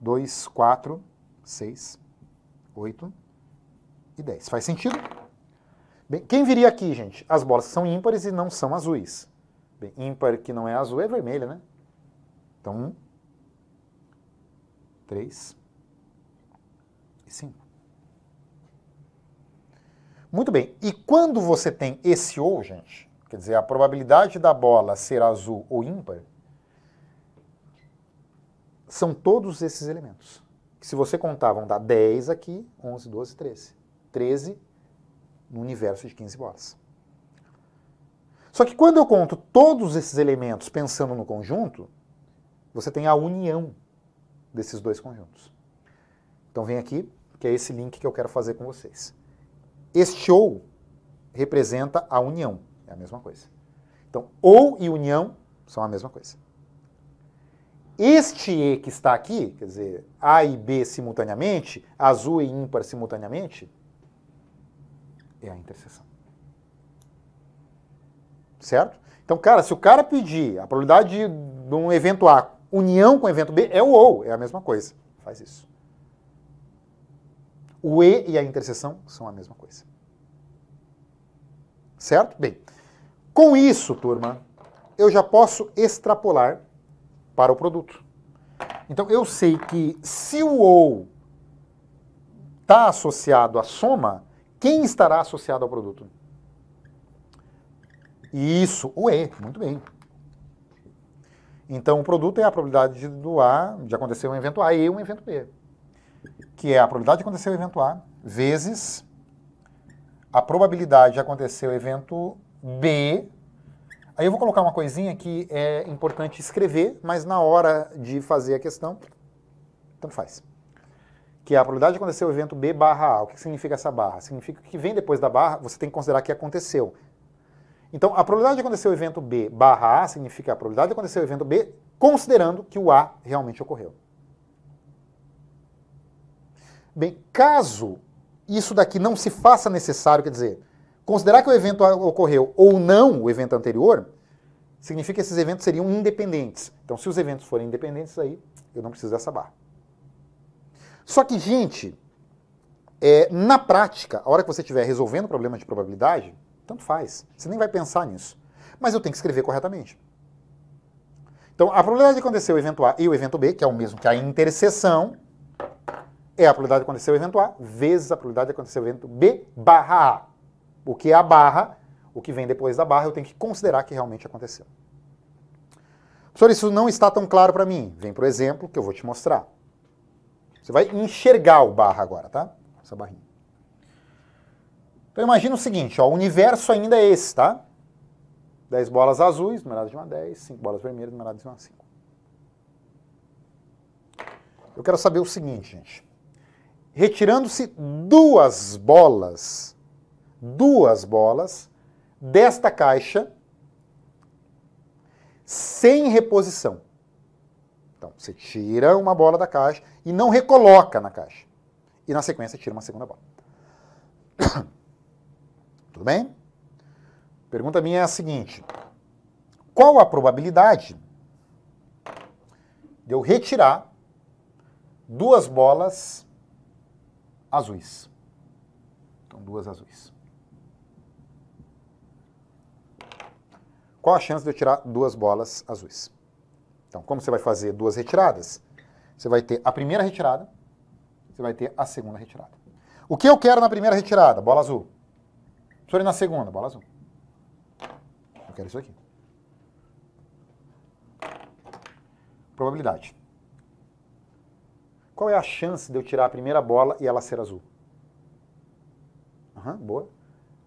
2, 4, 6, 8 e 10. Faz sentido? Bem, quem viria aqui, gente? As bolas são ímpares e não são azuis. Bem, ímpar que não é azul é vermelha, né? Então, 1, 3 e 5. Muito bem, e quando você tem esse ou, gente, quer dizer, a probabilidade da bola ser azul ou ímpar, são todos esses elementos. se você contar, vão dar 10 aqui, 11, 12, 13. 13 no universo de 15 bolas. Só que quando eu conto todos esses elementos pensando no conjunto, você tem a união desses dois conjuntos. Então vem aqui, que é esse link que eu quero fazer com vocês. Este ou representa a união, é a mesma coisa. Então, ou e união são a mesma coisa. Este E que está aqui, quer dizer, A e B simultaneamente, azul e ímpar simultaneamente, é a intercessão. Certo? Então, cara, se o cara pedir a probabilidade de, de um evento A união com o evento B, é o ou, é a mesma coisa. Faz isso. O E e a interseção são a mesma coisa. Certo? Bem, com isso, turma, eu já posso extrapolar para o produto. Então, eu sei que se o ou está associado à soma, quem estará associado ao produto? Isso, o E, muito bem. Então, o produto é a probabilidade do A de acontecer um evento A e um evento B, que é a probabilidade de acontecer o evento A vezes a probabilidade de acontecer o evento B. Aí eu vou colocar uma coisinha que é importante escrever, mas na hora de fazer a questão, tanto faz que é a probabilidade de acontecer o evento B barra A. O que significa essa barra? Significa que vem depois da barra, você tem que considerar que aconteceu. Então, a probabilidade de acontecer o evento B barra A significa a probabilidade de acontecer o evento B considerando que o A realmente ocorreu. Bem, caso isso daqui não se faça necessário, quer dizer, considerar que o evento ocorreu ou não o evento anterior, significa que esses eventos seriam independentes. Então, se os eventos forem independentes, aí eu não preciso dessa barra. Só que, gente, é, na prática, a hora que você estiver resolvendo o problema de probabilidade, tanto faz. Você nem vai pensar nisso. Mas eu tenho que escrever corretamente. Então, a probabilidade de acontecer o evento A e o evento B, que é o mesmo que a interseção, é a probabilidade de acontecer o evento A vezes a probabilidade de acontecer o evento B barra A. O que é a barra, o que vem depois da barra, eu tenho que considerar que realmente aconteceu. Professor, isso não está tão claro para mim. Vem para o exemplo que eu vou te mostrar. Você vai enxergar o barra agora, tá? Essa barrinha. Então imagina o seguinte, ó, o universo ainda é esse, tá? 10 bolas azuis, numeradas de 1 a 10, 5 bolas vermelhas, numeradas de 1 a 5. Eu quero saber o seguinte, gente. Retirando-se duas bolas, duas bolas desta caixa sem reposição. Então, você tira uma bola da caixa e não recoloca na caixa. E na sequência tira uma segunda bola. Tudo bem? Pergunta minha é a seguinte: qual a probabilidade de eu retirar duas bolas azuis? Então, duas azuis. Qual a chance de eu tirar duas bolas azuis? Então, como você vai fazer duas retiradas? Você vai ter a primeira retirada, você vai ter a segunda retirada. O que eu quero na primeira retirada? Bola azul. Sobre na segunda, bola azul. Eu quero isso aqui. Probabilidade. Qual é a chance de eu tirar a primeira bola e ela ser azul? uhum, boa.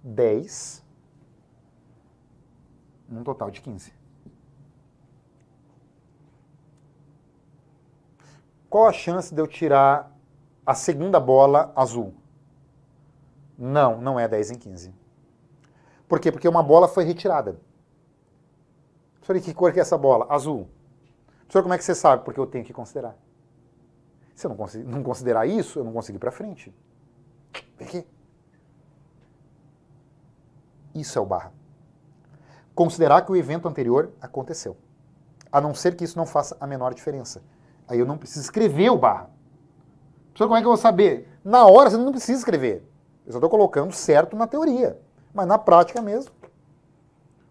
10 num total de 15. Qual a chance de eu tirar a segunda bola azul? Não, não é 10 em 15. Por quê? Porque uma bola foi retirada. Professor, que cor que é essa bola? Azul. Professor, como é que você sabe? Porque eu tenho que considerar. Se eu não, não considerar isso, eu não consigo ir para frente. Vem aqui. Isso é o barra. Considerar que o evento anterior aconteceu. A não ser que isso não faça a menor diferença. Aí eu não preciso escrever o barra. Professor, como é que eu vou saber? Na hora você não precisa escrever. Eu só estou colocando certo na teoria. Mas na prática mesmo,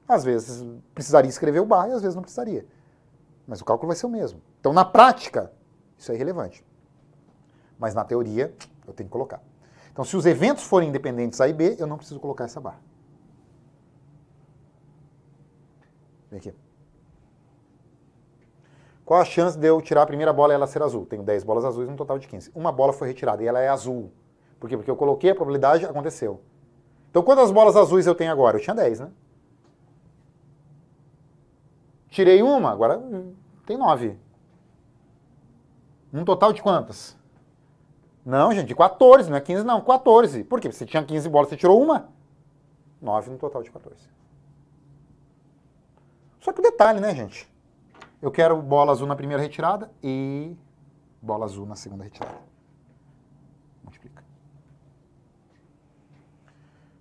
às vezes precisaria escrever o barra e às vezes não precisaria. Mas o cálculo vai ser o mesmo. Então, na prática, isso é irrelevante. Mas na teoria, eu tenho que colocar. Então, se os eventos forem independentes A e B, eu não preciso colocar essa barra. Vem aqui. Qual a chance de eu tirar a primeira bola e ela ser azul? Tenho 10 bolas azuis, um total de 15. Uma bola foi retirada e ela é azul. Por quê? Porque eu coloquei a probabilidade, aconteceu. Então quantas bolas azuis eu tenho agora? Eu tinha 10, né? Tirei uma, agora hum, tem 9. Um total de quantas? Não, gente, de 14, não é 15 não, 14. Por quê? Você tinha 15 bolas, você tirou uma? 9 no total de 14. Só que o detalhe, né, gente? Eu quero bola azul na primeira retirada e bola azul na segunda retirada. Multiplica.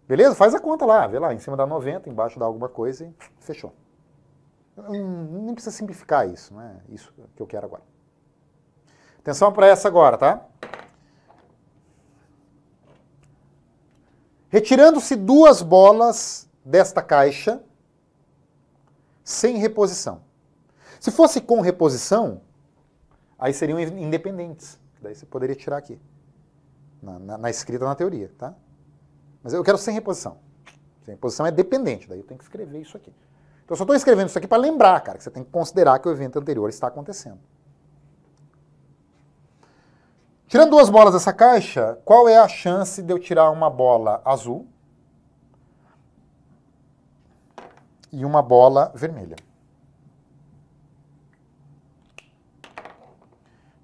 Beleza? Faz a conta lá, vê lá, em cima dá 90, embaixo dá alguma coisa e fechou. nem precisa simplificar isso, não é isso que eu quero agora. Atenção para essa agora, tá? Retirando-se duas bolas desta caixa sem reposição. Se fosse com reposição, aí seriam independentes. Daí você poderia tirar aqui. Na, na, na escrita, na teoria, tá? Mas eu quero sem reposição. Sem reposição é dependente, daí eu tenho que escrever isso aqui. Então eu só estou escrevendo isso aqui para lembrar, cara, que você tem que considerar que o evento anterior está acontecendo. Tirando duas bolas dessa caixa, qual é a chance de eu tirar uma bola azul e uma bola vermelha?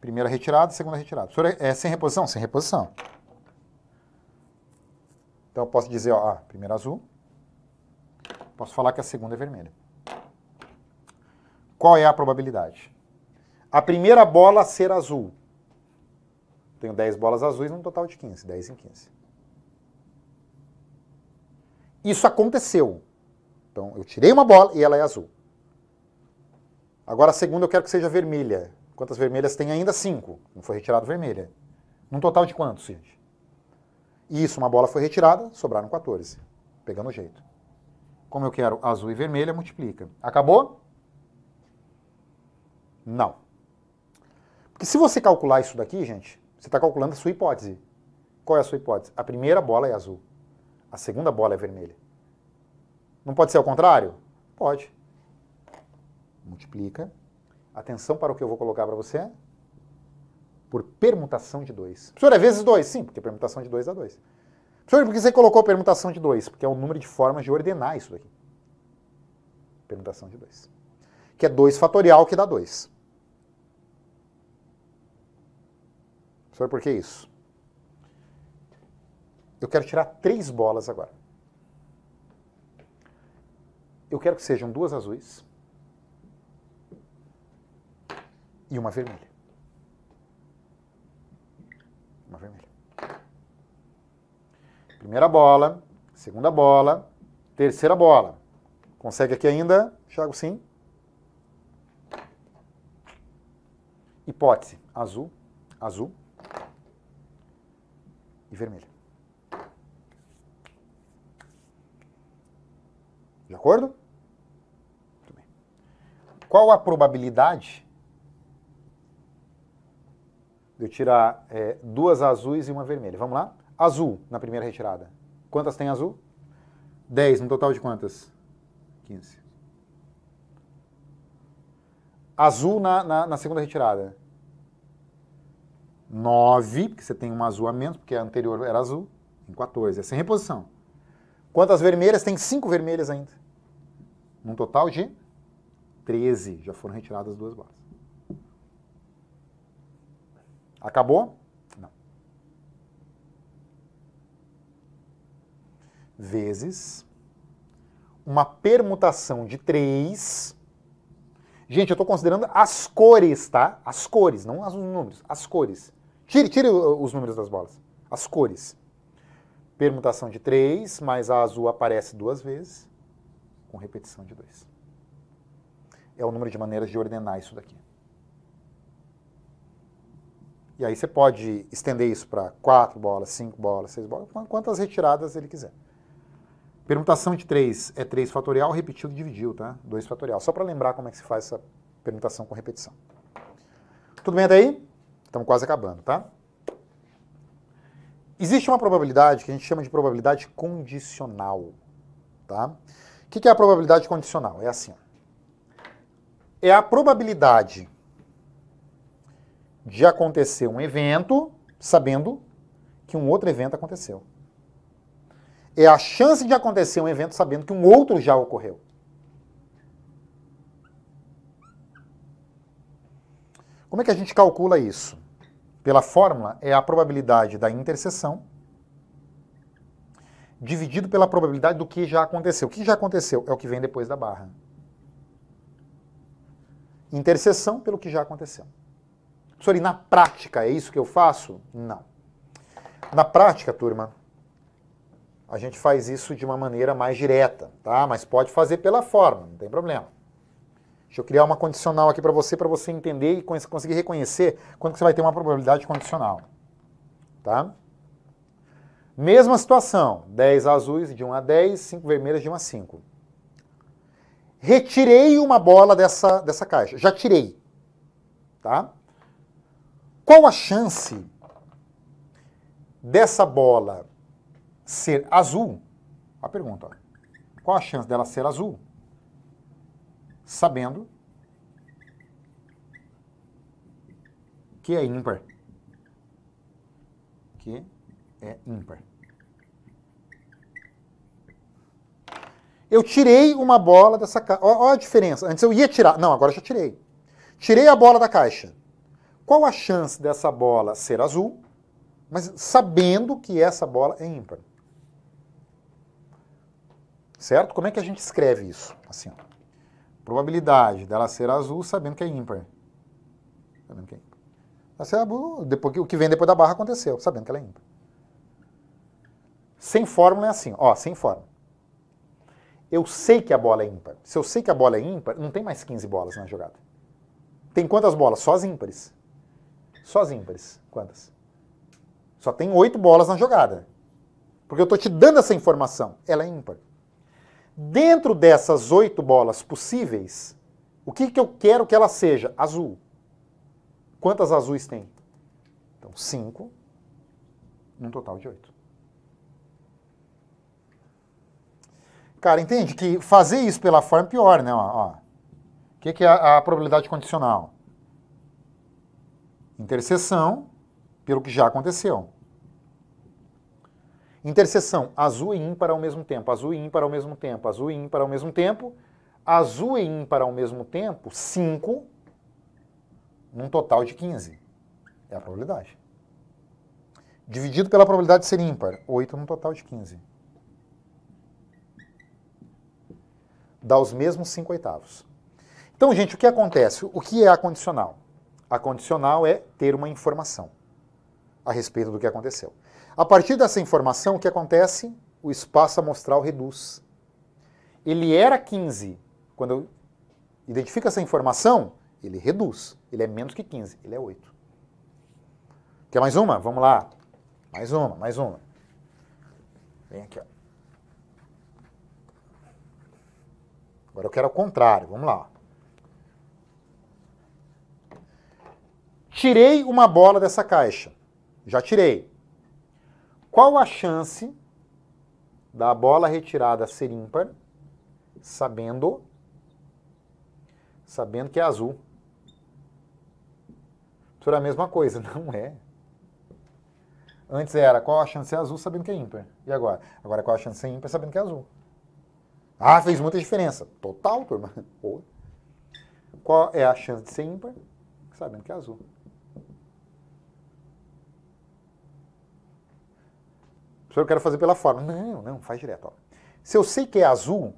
Primeira retirada, segunda retirada. Professor, é, é sem reposição? Sem reposição. Então eu posso dizer, ó, a ah, primeira azul. Posso falar que a segunda é vermelha. Qual é a probabilidade? A primeira bola ser azul. Tenho 10 bolas azuis num total de 15, 10 em 15. Isso aconteceu. Então eu tirei uma bola e ela é azul. Agora a segunda eu quero que seja vermelha. Quantas vermelhas tem ainda? Cinco. Não foi retirado vermelha. Num total de quantos, gente? Isso, uma bola foi retirada, sobraram 14. Pegando o jeito. Como eu quero azul e vermelha, multiplica. Acabou? Não. Porque se você calcular isso daqui, gente, você está calculando a sua hipótese. Qual é a sua hipótese? A primeira bola é azul. A segunda bola é vermelha. Não pode ser ao contrário? Pode. Multiplica atenção para o que eu vou colocar para você, por permutação de 2. Professor, é vezes 2? Sim, porque permutação de 2 dá 2. Professor, por que você colocou permutação de 2? Porque é o número de formas de ordenar isso daqui. Permutação de 2. Que é 2 fatorial, que dá 2. Professor, por que isso? Eu quero tirar três bolas agora. Eu quero que sejam duas azuis e uma vermelha. Uma vermelha. Primeira bola, segunda bola, terceira bola. Consegue aqui ainda, Thiago? Sim. Hipótese: azul, azul e vermelho. De acordo? Muito bem. Qual a probabilidade eu tirar é, duas azuis e uma vermelha. Vamos lá? Azul na primeira retirada. Quantas tem azul? 10, no total de quantas? 15. Azul na, na, na segunda retirada. 9, porque você tem uma azul a menos, porque a anterior era azul, em 14, é sem reposição. Quantas vermelhas? Tem 5 vermelhas ainda. Num total de 13, já foram retiradas duas bolas. Acabou? Não. Vezes uma permutação de 3. Gente, eu estou considerando as cores, tá? As cores, não os números, as cores. Tire, tire os números das bolas. As cores. Permutação de 3, mas a azul aparece duas vezes, com repetição de 2. É o número de maneiras de ordenar isso daqui. E aí você pode estender isso para quatro bolas, cinco bolas, seis bolas, quantas retiradas ele quiser. Permutação de 3 é 3 fatorial repetido dividido, tá? 2 fatorial. Só para lembrar como é que se faz essa permutação com repetição. Tudo bem até aí? Estamos quase acabando, tá? Existe uma probabilidade que a gente chama de probabilidade condicional, tá? O que é a probabilidade condicional? É assim, ó. é a probabilidade de acontecer um evento sabendo que um outro evento aconteceu. É a chance de acontecer um evento sabendo que um outro já ocorreu. Como é que a gente calcula isso? Pela fórmula, é a probabilidade da interseção dividido pela probabilidade do que já aconteceu. O que já aconteceu é o que vem depois da barra. Interseção pelo que já aconteceu. Professor, e na prática é isso que eu faço? Não. Na prática, turma, a gente faz isso de uma maneira mais direta, tá? Mas pode fazer pela forma, não tem problema. Deixa eu criar uma condicional aqui para você, para você entender e conseguir reconhecer quando você vai ter uma probabilidade condicional, tá? Mesma situação, 10 azuis de 1 a 10, 5 vermelhas de 1 a 5. Retirei uma bola dessa, dessa caixa, já tirei, tá? Qual a chance dessa bola ser azul? A pergunta. Qual a chance dela ser azul? Sabendo que é ímpar. Que é ímpar. Eu tirei uma bola dessa caixa. Olha a diferença. Antes eu ia tirar. Não, agora eu já tirei. Tirei a bola da caixa. Qual a chance dessa bola ser azul, mas sabendo que essa bola é ímpar? Certo? Como é que a gente escreve isso? Assim, ó. probabilidade dela ser azul sabendo que é ímpar. Sabendo que é ímpar. depois, o que vem depois da barra aconteceu, sabendo que ela é ímpar. Sem fórmula é assim, ó, sem fórmula. Eu sei que a bola é ímpar. Se eu sei que a bola é ímpar, não tem mais 15 bolas na jogada. Tem quantas bolas? Só as ímpares. Só as ímpares. Quantas? Só tem oito bolas na jogada. Porque eu estou te dando essa informação. Ela é ímpar. Dentro dessas oito bolas possíveis, o que, que eu quero que ela seja? Azul. Quantas azuis tem? Então, cinco, num total de oito. Cara, entende que fazer isso pela forma é pior, né? Ó, ó. O que, que é a, a probabilidade condicional? Interseção pelo que já aconteceu. Interseção azul e ímpar ao mesmo tempo, azul e ímpar ao mesmo tempo, azul e ímpar ao mesmo tempo, azul e ímpar ao mesmo tempo, 5 num total de 15. É a probabilidade. Dividido pela probabilidade de ser ímpar, 8 num total de 15. Dá os mesmos 5 oitavos. Então, gente, o que acontece? O que é a condicional? A condicional é ter uma informação a respeito do que aconteceu. A partir dessa informação, o que acontece? O espaço amostral reduz. Ele era 15. Quando eu identifico essa informação, ele reduz. Ele é menos que 15, ele é 8. Quer mais uma? Vamos lá. Mais uma, mais uma. Vem aqui, ó. Agora eu quero ao contrário, vamos lá. Tirei uma bola dessa caixa. Já tirei. Qual a chance da bola retirada ser ímpar, sabendo sabendo que é azul? Tudo a mesma coisa, não é? Antes era qual a chance ser azul sabendo que é ímpar. E agora? Agora qual a chance ser ímpar sabendo que é azul. Ah, fez muita diferença. Total, turma. Qual é a chance de ser ímpar sabendo que é azul? Professor, eu quero fazer pela forma. Não, não, faz direto. Ó. Se eu sei que é azul,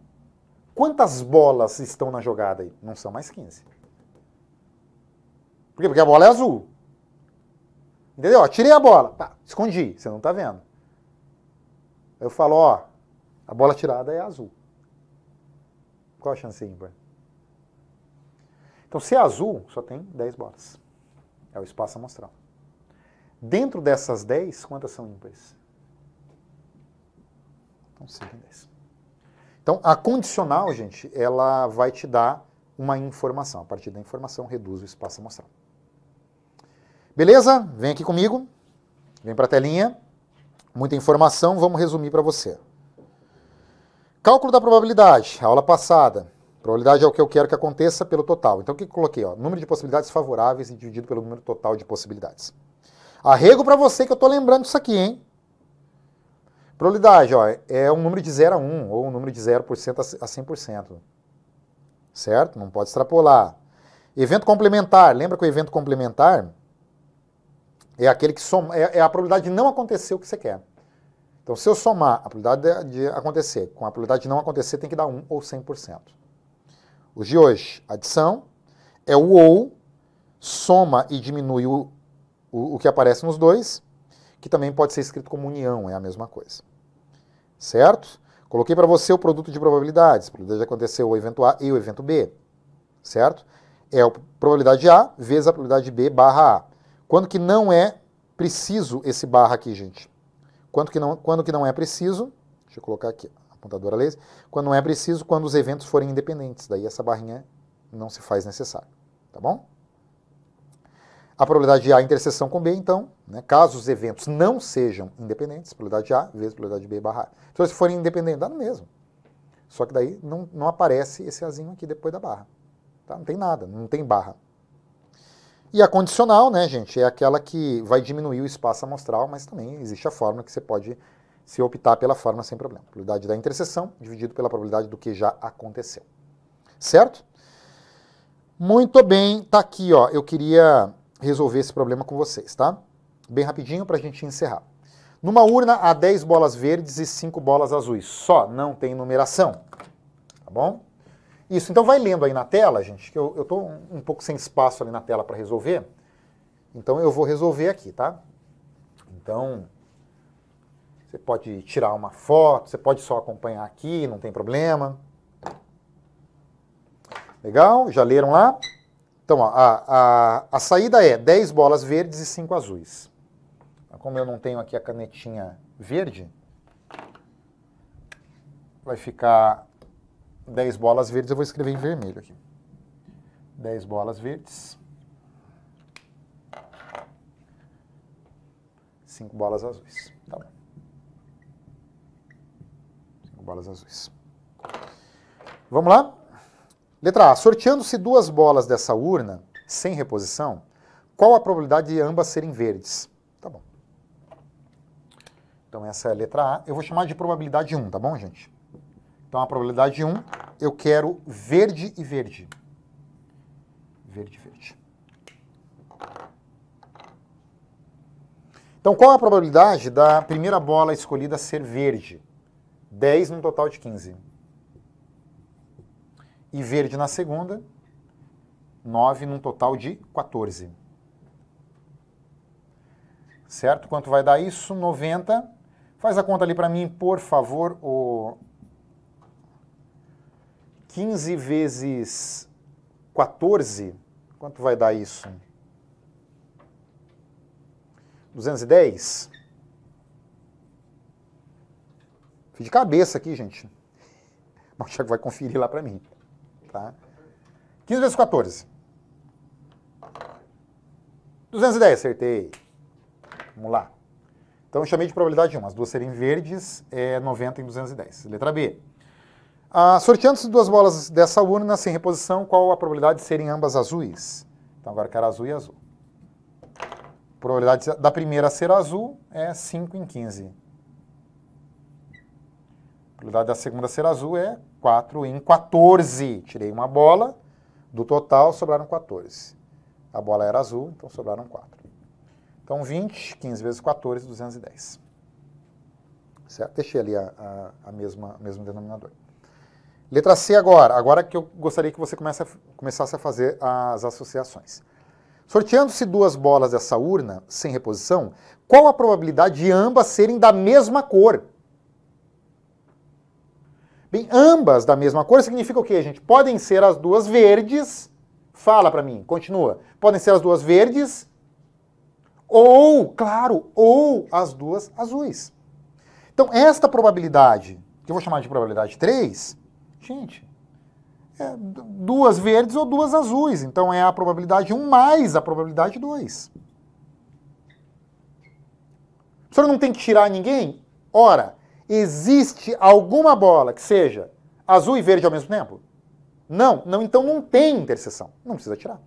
quantas bolas estão na jogada aí? Não são mais 15. Por quê? Porque a bola é azul. Entendeu? Ó, tirei a bola. Pá, escondi, você não está vendo. Eu falo, ó, a bola tirada é azul. Qual a chance ímpar? Então, se é azul, só tem 10 bolas. É o espaço amostral. Dentro dessas 10, quantas são ímpares? Então, 5 10. Então, a condicional, gente, ela vai te dar uma informação. A partir da informação, reduz o espaço amostral. Beleza? Vem aqui comigo. Vem para a telinha. Muita informação, vamos resumir para você. Cálculo da probabilidade, aula passada. Probabilidade é o que eu quero que aconteça pelo total. Então, o que eu coloquei? Ó? Número de possibilidades favoráveis dividido pelo número total de possibilidades. Arrego para você que eu estou lembrando isso aqui, hein? Probabilidade, ó, é um número de 0 a 1, ou um número de 0% a 100%. Certo? Não pode extrapolar. Evento complementar. Lembra que o evento complementar é aquele que soma, é, é a probabilidade de não acontecer o que você quer. Então, se eu somar a probabilidade de acontecer com a probabilidade de não acontecer, tem que dar 1 ou 100%. Os de hoje, adição é o ou, soma e diminui o, o, o que aparece nos dois, que também pode ser escrito como união, é a mesma coisa. Certo? Coloquei para você o produto de probabilidades, probabilidade de acontecer o evento A e o evento B. Certo? É a probabilidade A vezes a probabilidade B barra A. Quando que não é preciso esse barra aqui, gente? Quando que não, quando que não é preciso, deixa eu colocar aqui, apontadora laser, quando não é preciso, quando os eventos forem independentes, daí essa barrinha não se faz necessária, tá bom? A probabilidade de A interseção com B, então, né, caso os eventos não sejam independentes, probabilidade de A vezes probabilidade de B barra A. Então, se forem independentes, dá no mesmo. Só que daí não, não aparece esse Azinho aqui depois da barra. Tá? Não tem nada, não tem barra. E a condicional, né, gente, é aquela que vai diminuir o espaço amostral, mas também existe a fórmula que você pode se optar pela fórmula sem problema. Probabilidade da interseção dividido pela probabilidade do que já aconteceu. Certo? Muito bem, tá aqui, ó. Eu queria resolver esse problema com vocês, tá? Bem rapidinho para a gente encerrar. Numa urna há 10 bolas verdes e 5 bolas azuis, só, não tem numeração, tá bom? Isso, então vai lendo aí na tela, gente, que eu estou um, um pouco sem espaço ali na tela para resolver, então eu vou resolver aqui, tá? Então, você pode tirar uma foto, você pode só acompanhar aqui, não tem problema. Legal? Já leram lá? Então, ó, a, a, a saída é 10 bolas verdes e 5 azuis. Como eu não tenho aqui a canetinha verde, vai ficar 10 bolas verdes, eu vou escrever em vermelho aqui. 10 bolas verdes. 5 bolas azuis. Tá bom. 5 bolas azuis. Vamos lá? Letra A. Sorteando-se duas bolas dessa urna, sem reposição, qual a probabilidade de ambas serem verdes? Tá bom. Então essa é a letra A. Eu vou chamar de probabilidade 1, tá bom, gente? Então a probabilidade 1, eu quero verde e verde. Verde e verde. Então qual a probabilidade da primeira bola escolhida ser verde? 10 num total de 15 e verde na segunda, 9 num total de 14. Certo? Quanto vai dar isso? 90. Faz a conta ali para mim, por favor, o 15 vezes 14, quanto vai dar isso? 210? Fui de cabeça aqui, gente. Mas o Thiago vai conferir lá para mim. Tá? 15 vezes 14. 210, acertei. Vamos lá. Então eu chamei de probabilidade 1. As duas serem verdes é 90 em 210. Letra B. Ah, sorteando-se duas bolas dessa urna sem reposição, qual a probabilidade de serem ambas azuis? Então agora eu quero azul e azul. A probabilidade da primeira ser azul é 5 em 15. A probabilidade da segunda ser azul é 4 em 14. Tirei uma bola, do total sobraram 14. A bola era azul, então sobraram 4. Então 20, 15 vezes 14, 210. Certo? Deixei ali a, a, a mesma, mesmo denominador. Letra C agora. Agora que eu gostaria que você comece a, começasse a fazer as associações. Sorteando-se duas bolas dessa urna, sem reposição, qual a probabilidade de ambas serem da mesma cor? Bem, ambas da mesma cor significa o quê, gente? Podem ser as duas verdes. Fala para mim, continua. Podem ser as duas verdes ou, claro, ou as duas azuis. Então, esta probabilidade, que eu vou chamar de probabilidade 3, gente, é duas verdes ou duas azuis. Então, é a probabilidade 1 mais a probabilidade 2. O senhor não tem que tirar ninguém? Ora, Existe alguma bola que seja azul e verde ao mesmo tempo? Não, não, então não tem interseção. Não precisa tirar.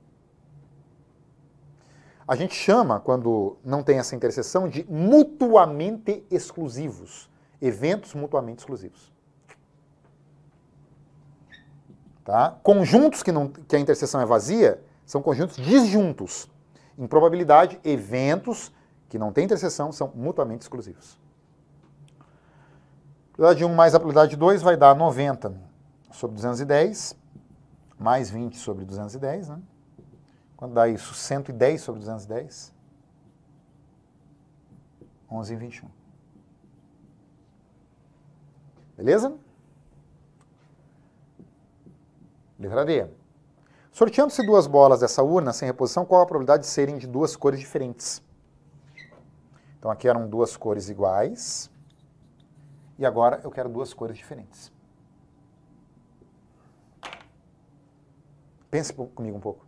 A gente chama, quando não tem essa interseção, de mutuamente exclusivos. Eventos mutuamente exclusivos. Tá? Conjuntos que, não, que a interseção é vazia são conjuntos disjuntos. Em probabilidade, eventos que não têm interseção são mutuamente exclusivos. Probabilidade 1 mais a probabilidade 2 vai dar 90 sobre 210, mais 20 sobre 210, né? Quando dá isso? 110 sobre 210. 11 em 21. Beleza? Letra D. Sorteando-se duas bolas dessa urna sem reposição, qual a probabilidade de serem de duas cores diferentes? Então aqui eram duas cores iguais. E agora eu quero duas cores diferentes. Pense comigo um pouco.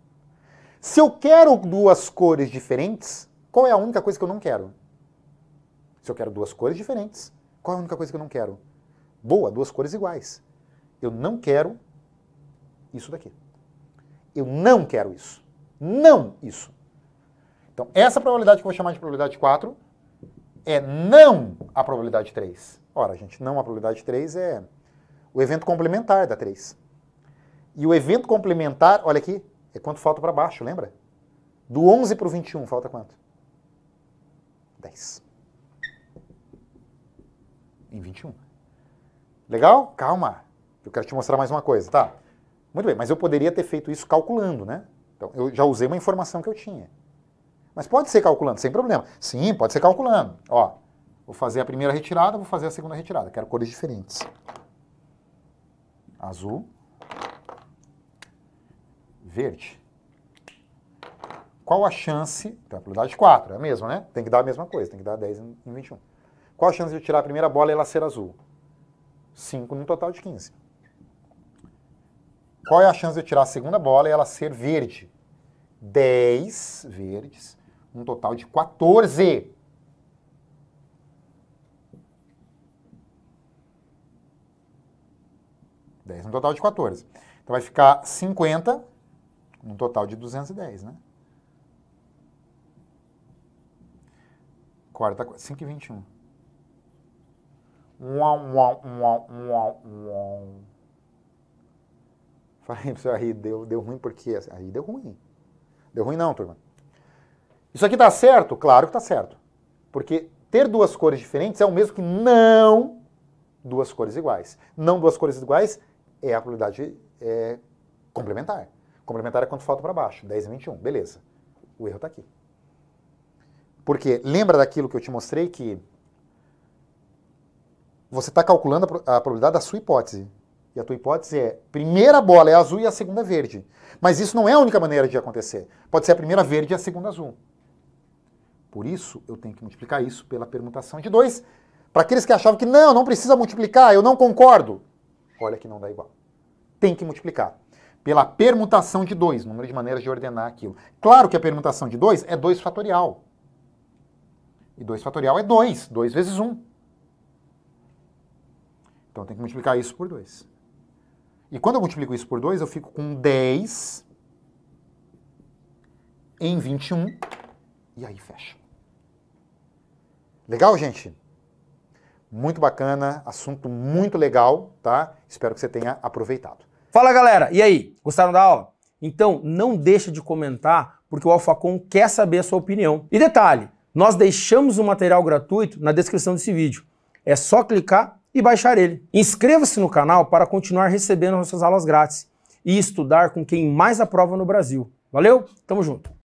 Se eu quero duas cores diferentes, qual é a única coisa que eu não quero? Se eu quero duas cores diferentes, qual é a única coisa que eu não quero? Boa, duas cores iguais. Eu não quero isso daqui. Eu não quero isso. Não isso. Então, essa probabilidade que eu vou chamar de probabilidade 4 é não a probabilidade 3. Ora, a gente não, a probabilidade 3 é o evento complementar da 3. E o evento complementar, olha aqui, é quanto falta para baixo, lembra? Do 11 para o 21, falta quanto? 10. Em 21. Legal? Calma. Eu quero te mostrar mais uma coisa, tá? Muito bem, mas eu poderia ter feito isso calculando, né? Então, eu já usei uma informação que eu tinha. Mas pode ser calculando, sem problema. Sim, pode ser calculando. Ó, Vou fazer a primeira retirada, vou fazer a segunda retirada. Quero cores diferentes. Azul. Verde. Qual a chance... Então, a probabilidade de 4, é a mesma, né? Tem que dar a mesma coisa, tem que dar 10 em 21. Qual a chance de eu tirar a primeira bola e ela ser azul? 5 num total de 15. Qual é a chance de eu tirar a segunda bola e ela ser verde? 10 verdes, um total de 14. 10 no total de 14. Então vai ficar 50 num total de 210, né? Quarta, 5 e 21. Uau, uau, uau, uau, uau. Falei pra você, aí deu, deu ruim porque... Assim, aí deu ruim. Deu ruim não, turma. Isso aqui tá certo? Claro que tá certo. Porque ter duas cores diferentes é o mesmo que não duas cores iguais. Não duas cores iguais é a probabilidade é, complementar. Complementar é quanto falta para baixo, 10 e 21, beleza. O erro está aqui. Porque lembra daquilo que eu te mostrei que você está calculando a probabilidade da sua hipótese. E a tua hipótese é primeira bola é azul e a segunda é verde. Mas isso não é a única maneira de acontecer. Pode ser a primeira verde e a segunda azul. Por isso, eu tenho que multiplicar isso pela permutação de 2. Para aqueles que achavam que não, não precisa multiplicar, eu não concordo. Olha que não dá igual. Tem que multiplicar pela permutação de 2, número de maneiras de ordenar aquilo. Claro que a permutação de 2 é 2 fatorial. E 2 fatorial é 2, 2 vezes 1. Um. Então tem que multiplicar isso por 2. E quando eu multiplico isso por 2, eu fico com 10 em 21 e aí fecha. Legal, gente? muito bacana, assunto muito legal, tá? Espero que você tenha aproveitado. Fala galera, e aí? Gostaram da aula? Então não deixa de comentar, porque o Alfacom quer saber a sua opinião. E detalhe, nós deixamos o material gratuito na descrição desse vídeo. É só clicar e baixar ele. Inscreva-se no canal para continuar recebendo nossas aulas grátis e estudar com quem mais aprova no Brasil. Valeu? Tamo junto!